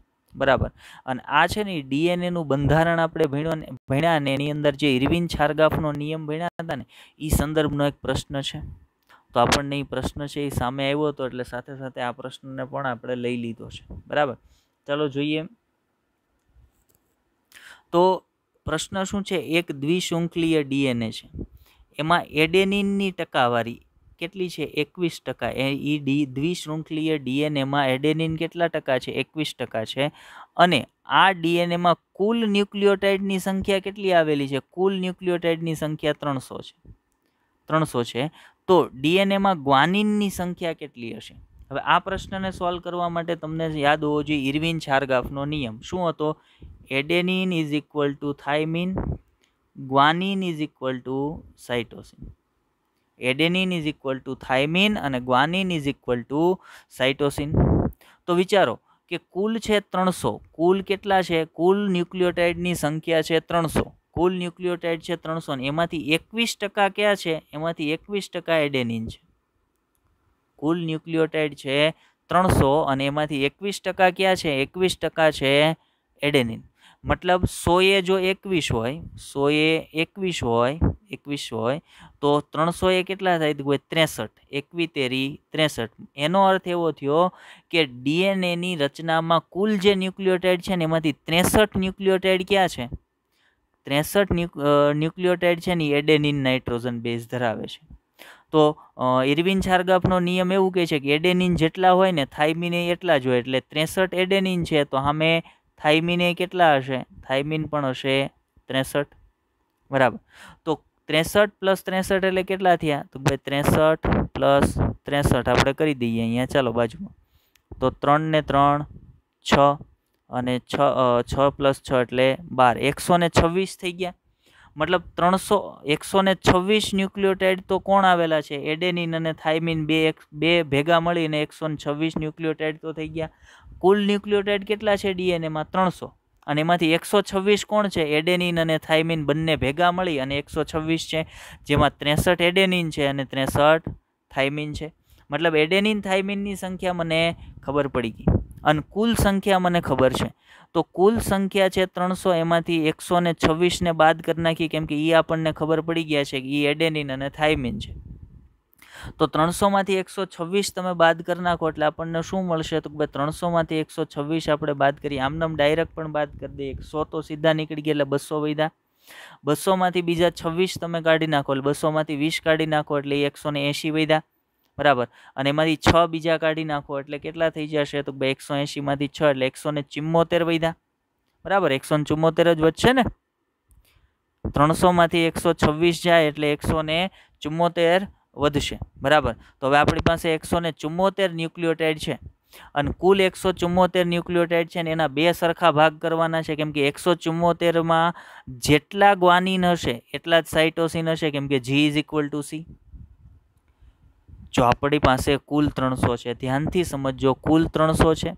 બરાબર અને આ છે ને ડીએનએનું બંધારણ આપણે ભણ્યો ભણ્યા ને એની અંદર જે ઇરવિન છારગાફનો નિયમ ભણ્યા હતા ને એ સંદર્ભનો એક પ્રશ્ન છે તો આપણને એ પ્રશ્ન છે એ સામે આવ્યો હતો એટલે સાથે સાથે આ પ્રશ્નને પણ આપણે લઈ લીધો છે બરાબર ચાલો જોઈએ તો પ્રશ્ન શું છે એક દ્વિશૃંખલીય ડીએનએ છે એમાં એડેનિનની ટકાવારી કેટલી છે એકવીસ ટકા એ ઈ ડી દ્વિશૃંખલીય ડીએનએમાં એડેનિન કેટલા ટકા છે એકવીસ ટકા છે અને આ ડીએનએમાં કુલ ન્યુક્લિયોટાઇડની સંખ્યા કેટલી આવેલી છે કુલ ન્યુક્લિયોટાઇડની સંખ્યા ત્રણસો છે ત્રણસો છે તો ડીએનએમાં ગ્વાનિનની સંખ્યા કેટલી હશે હવે આ પ્રશ્નને સોલ્વ કરવા માટે તમને યાદ હોવો જોઈએ ઇરવિન છારગાફનો નિયમ શું હતો adenine is equal to thymine guanine is equal to cytosine adenine is equal to thymine અને guanine is equal to cytosine તો વિચારો કે કુલ છે ત્રણસો કુલ કેટલા છે કુલ ન્યુક્લિયોટાઇડની સંખ્યા છે ત્રણસો કુલ ન્યુક્લિયોટાઇડ છે ત્રણસો ને એમાંથી એકવીસ ટકા ક્યાં છે એમાંથી એકવીસ ટકા એડેનિન છે કુલ ન્યુક્લિયોટાઇડ છે ત્રણસો અને એમાંથી એકવીસ ટકા ક્યાં છે એકવીસ ટકા છે એડેનિન મતલબ સોએ જો એકવીસ હોય સોએ એકવીસ હોય એકવીસ હોય તો ત્રણસો એ કેટલા થાય તો કોઈ ત્રેસઠ એકવી તેરી ત્રેસઠ એનો અર્થ એવો થયો કે ડીએનએની રચનામાં કુલ જે ન્યુક્લિયોટાઇડ છે ને એમાંથી ત્રેસઠ ન્યુક્લિયોટાઇડ ક્યાં છે ત્રેસઠ ન્યુક્લિયોટાઇડ છે ને એડેનિન નાઇટ્રોજન બેઝ ધરાવે છે તો ઇરવિન છારગાફનો નિયમ એવું કહે છે કે એડેનિન જેટલા હોય ને થાઇમિને એટલા જ હોય એટલે ત્રેસઠ એડેનિન છે તો સામે થાઇમિન એ કેટલા હશે થાઇમિન પણ હશે ત્રેસઠ બરાબર તો ત્રેસઠ પ્લસ ત્રેસઠ એટલે કેટલા થયા તો ભાઈ ત્રેસઠ પ્લસ ત્રેસઠ આપણે કરી દઈએ અહીંયા ચાલો બાજુમાં તો ત્રણ ને ત્રણ છ અને છ છ પ્લસ છ એટલે બાર એકસો ને છવ્વીસ થઈ ગયા મતલબ ત્રણસો એકસો ને છવ્વીસ ન્યુક્લિયોટાઈડ તો કોણ આવેલા છે એડેનિન અને થાઇમિન બે એક બે ભેગા મળીને એકસો ને છવ્વીસ ન્યુક્લિયોટાઈડ તો થઈ ગયા કુલ ન્યુક્લિયોટાઇડ કેટલા છે ડીએનએમાં ત્રણસો અને એમાંથી એકસો છવ્વીસ કોણ છે એડેનિન અને થાઇમિન બંને ભેગા મળી અને એકસો છવ્વીસ છે જેમાં ત્રેસઠ એડેનિન છે અને ત્રેસઠ થાઇમિન છે મતલબ એડેનિન થાઇમિનની સંખ્યા મને ખબર પડી ગઈ અને કુલ સંખ્યા મને ખબર છે તો કુલ સંખ્યા છે ત્રણસો એમાંથી એકસો ને છવ્વીસને બાદ કરી નાખી કેમ કે એ આપણને ખબર પડી ગયા છે કે એ એડેનિન અને થાઇમિન છે તો ત્રણસોમાંથી એકસો છવ્વીસ તમે બાદ કરી નાખો એટલે આપણને શું મળશે તો ભાઈ ત્રણસોમાંથી એકસો છવ્વીસ આપણે બાદ કરીએ આમનામ ડાયરેક્ટ પણ બાદ કરી દઈએ એકસો તો સીધા નીકળી ગયા એટલે બસો વૈધા બસોમાંથી બીજા છવ્વીસ તમે કાઢી નાખો એટલે બસોમાંથી વીસ કાઢી નાખો એટલે એકસો ને એંશી વૈધા બરાબર અને એમાંથી છ બીજા કાઢી નાખો એટલે કેટલા થઈ જશે તો ભાઈ એકસો એંશીમાંથી છ એટલે એકસો ને ચિમ્મોતેર વધ્યા બરાબર એકસો ને ચુમ્મોતેર જ વધશે ને ત્રણસોમાંથી એકસો છવ્વીસ જાય એટલે એકસો ને ચુમ્મોતેર વધશે બરાબર તો હવે આપણી પાસે એકસો ને ચુમ્મોતેર ન્યુક્લિયોટાઇડ છે અને કુલ એકસો ચુમ્મોતેર ન્યુક્લિયોટાઇડ છે ને એના બે સરખા ભાગ કરવાના છે કેમ કે એકસો ચુમ્મોતેરમાં જેટલા ગ્વાનિન હશે એટલા જ સાઇટોસીન હશે કેમ કે G is equal to C જો આપણી પાસે કુલ ત્રણસો છે ધ્યાનથી સમજો કુલ ત્રણસો છે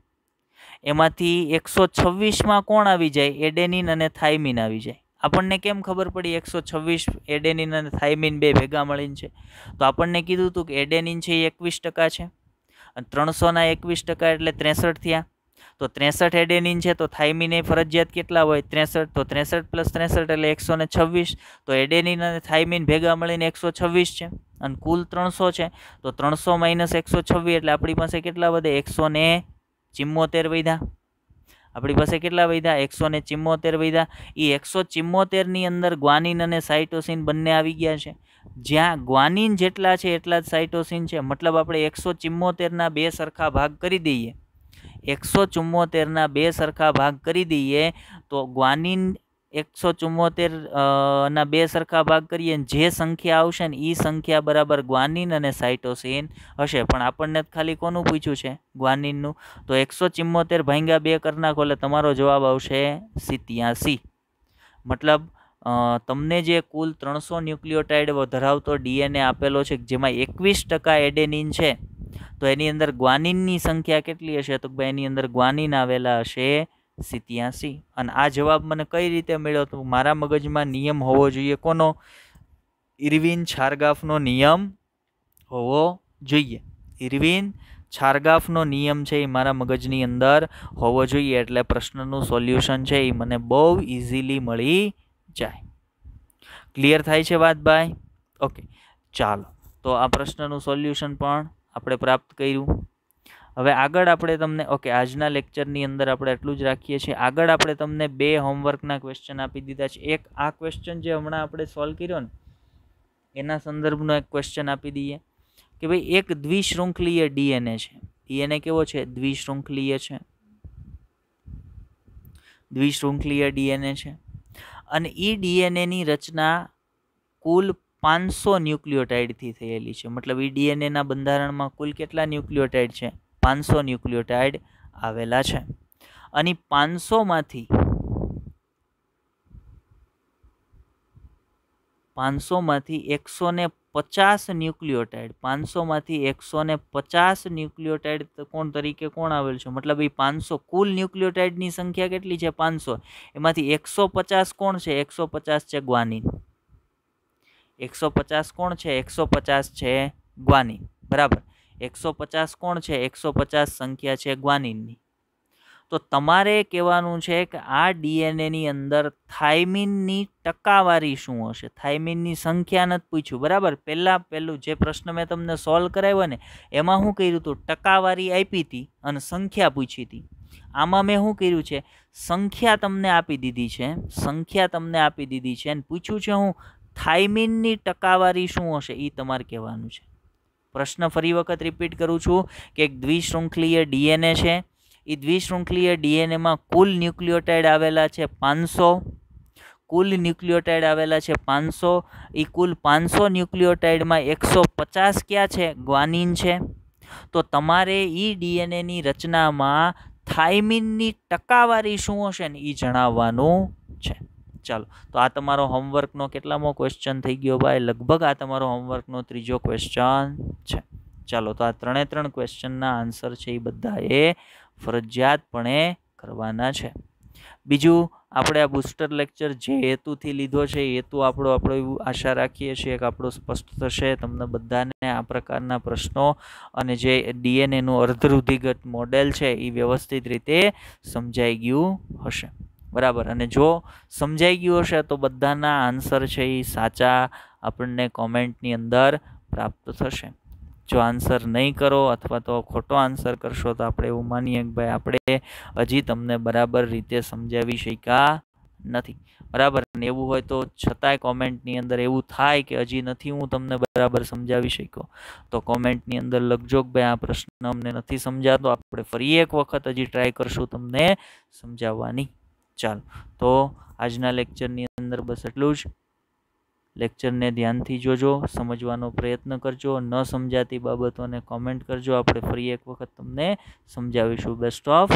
એમાંથી એકસો છવ્વીસમાં કોણ આવી જાય એડેનિન અને થાઇમિન આવી જાય આપણને કેમ ખબર પડી એકસો છવ્વીસ એડેનિન અને થાઇમિન બે ભેગા મળીને છે તો આપણને કીધું હતું કે એડેનિન છે એ એકવીસ ટકા છે અને ત્રણસોના એકવીસ ટકા એટલે ત્રેસઠ થયા તો ત્રેસઠ એડેનિન છે તો થાઇમિન એ ફરજિયાત કેટલા હોય ત્રેસઠ તો ત્રેસઠ પ્લસ ત્રેસઠ એટલે એકસો ને છવ્વીસ તો એડેનિન અને થાઇમિન ભેગા મળીને એકસો છવ્વીસ છે અને કુલ ત્રણસો છે તો ત્રણસો માઇનસ એકસો છવ્વીસ એટલે આપણી પાસે કેટલા વધે એકસો ને ચિમ્મોતેર વૈધા આપણી પાસે કેટલા વૈધા એકસો ને ચિમ્મોતેર વૈધા એ એકસો ચિમ્મોતેરની અંદર ગ્વાનિન અને સાઇટોસિન બંને આવી ગયા છે જ્યાં ગ્વાનિન જેટલા છે એટલા જ સાઇટોસિન છે મતલબ આપણે એકસો ચિમ્મોતેરના બે સરખા ભાગ કરી દઈએ એકસો ચુમ્મોતેરના બે સરખા ભાગ કરી દઈએ તો ગ્વાનિન એકસો ચુમ્મોતેર ના બે સરખા ભાગ કરીએ ને જે સંખ્યા આવશે ને એ સંખ્યા બરાબર ગ્વાનિન અને સાઇટોસિન હશે પણ આપણને ખાલી કોનું પૂછ્યું છે ગ્વાનિનનું તો એકસો ચુમ્મોતેર ભાંગ્યા બે કરી નાખો એટલે તમારો જવાબ આવશે સિત્યાસી મતલબ તમને જે કુલ ત્રણસો ન્યુક્લિયોટાઇડ ધરાવતો ડીએનએ આપેલો છે જેમાં એકવીસ ટકા એડેનિન છે તો એની અંદર ગ્વાનિનની સંખ્યા કેટલી હશે તો ભાઈ એની અંદર ગ્વાનિન આવેલા હશે સિત્યાસી અને આ જવાબ મને કઈ રીતે મળ્યો તો મારા મગજમાં નિયમ હોવો જોઈએ કોનો ઇરવિન છારગાફનો નિયમ હોવો જોઈએ ઇરવિન છારગાફનો નિયમ છે એ મારા મગજની અંદર હોવો જોઈએ એટલે પ્રશ્નનું સોલ્યુશન છે એ મને બહુ ઇઝીલી મળી જાય ક્લિયર થાય છે વાત ભાઈ ઓકે ચાલો તો આ પ્રશ્નનું સોલ્યુશન પણ આપણે પ્રાપ્ત કર્યું હવે આગળ આપણે તમને ઓકે આજના લેક્ચરની અંદર આપણે એટલું જ રાખીએ છીએ આગળ આપણે તમને બે હોમવર્કના ક્વેશ્ચન આપી દીધા છે એક આ ક્વેશ્ચન જે હમણાં આપણે સોલ્વ કર્યો ને એના સંદર્ભનો એક ક્વેશ્ચન આપી દઈએ કે ભાઈ એક દ્વિશૃંખલીય ડીએનએ છે ડીએનએ કેવો છે દ્વિશૃંખલીય છે દ્વિશૃંખલીય ડીએનએ છે અને એ ડીએનએની રચના કુલ પાંચસો ન્યુક્લિયોટાઈડથી થયેલી છે મતલબ એ ડીએનએના બંધારણમાં કુલ કેટલા ન્યુક્લિયોટાઈડ છે પાંચસો ન્યુક્લિયોટાઇડ આવેલા છે અને પાંચસોમાંથી પાંચસોમાંથી એકસો ને પચાસ ન્યુક્લિયોટાઈડ પાંચસોમાંથી એકસો ને પચાસ ન્યુક્લિયોટાઈડ કોણ તરીકે કોણ આવેલ છે મતલબ એ પાંચસો કુલ ન્યુક્લિયોટાઇડની સંખ્યા કેટલી છે પાંચસો એમાંથી એકસો પચાસ કોણ છે એકસો પચાસ છે ગ્વાનિન એકસો પચાસ કોણ છે એકસો પચાસ છે ગ્વાનિન બરાબર એકસો પચાસ કોણ છે એકસો પચાસ સંખ્યા છે ગ્વાનિનની તો તમારે કહેવાનું છે કે આ ડીએનએની અંદર થાઇમિનની ટકાવારી શું હશે થાઇમિનની સંખ્યા નથી પૂછ્યું બરાબર પહેલાં પહેલું જે પ્રશ્ન મેં તમને સોલ્વ કરાવ્યો ને એમાં હું કર્યું હતું ટકાવારી આપી હતી અને સંખ્યા પૂછી હતી આમાં મેં શું કર્યું છે સંખ્યા તમને આપી દીધી છે સંખ્યા તમને આપી દીધી છે અને પૂછ્યું છે હું થાઇમિનની ટકાવારી શું હશે એ તમારે કહેવાનું છે પ્રશ્ન ફરી વખત રિપીટ કરું છું કે એક દ્વિશૃંખલીય ડીએનએ છે એ દ્વિશૃંખલીય ડીએનએમાં કુલ ન્યુક્લિયોટાઇડ આવેલા છે પાંચસો કુલ ન્યુક્લિયોટાઇડ આવેલા છે પાંચસો એ કુલ પાંચસો ન્યુક્લિયોટાઇડમાં એકસો પચાસ ક્યાં છે ગ્વાનિન છે તો તમારે એ ડીએનએની રચનામાં થાઇમિનની ટકાવારી શું હશે ને એ જણાવવાનું છે ચાલો તો આ તમારો હોમવર્કનો કેટલામો ક્વેશ્ચન થઈ ગયો ભાઈ લગભગ આ તમારો હોમવર્કનો ત્રીજો ક્વેશ્ચન છે ચાલો તો આ ત્રણે ત્રણ ક્વેશ્ચનના આન્સર છે એ બધાએ ફરજિયાતપણે કરવાના છે બીજું આપણે આ બુસ્ટર લેક્ચર જે હેતુથી લીધો છે એ હેતુ આપણો આપણો એવું આશા રાખીએ છીએ કે આપણો સ્પષ્ટ થશે તમને બધાને આ પ્રકારના પ્રશ્નો અને જે ડીએનએનું અર્ધરૂધિગત મોડેલ છે એ વ્યવસ્થિત રીતે સમજાઈ ગયું હશે બરાબર અને જો સમજાઈ ગયું હશે તો બધાના આન્સર છે એ સાચા આપણને કોમેન્ટની અંદર પ્રાપ્ત થશે જો આન્સર નહીં કરો અથવા તો ખોટો આન્સર કરશો તો આપણે એવું માનીએ કે ભાઈ આપણે હજી તમને બરાબર રીતે સમજાવી શક્યા નથી બરાબર અને એવું હોય તો છતાંય કોમેન્ટની અંદર એવું થાય કે હજી નથી હું તમને બરાબર સમજાવી શક્યો તો કોમેન્ટની અંદર લખજો કે ભાઈ આ પ્રશ્ન અમને નથી સમજાતો આપણે ફરી એક વખત હજી ટ્રાય કરશું તમને સમજાવવાની ચાલો તો આજના લેક્ચરની અંદર બસ એટલું જ લેક્ચરને ધ્યાનથી જોજો સમજવાનો પ્રયત્ન કરજો ન સમજાતી બાબતોને કોમેન્ટ કરજો આપણે ફરી એક વખત તમને સમજાવીશું બેસ્ટ ઓફ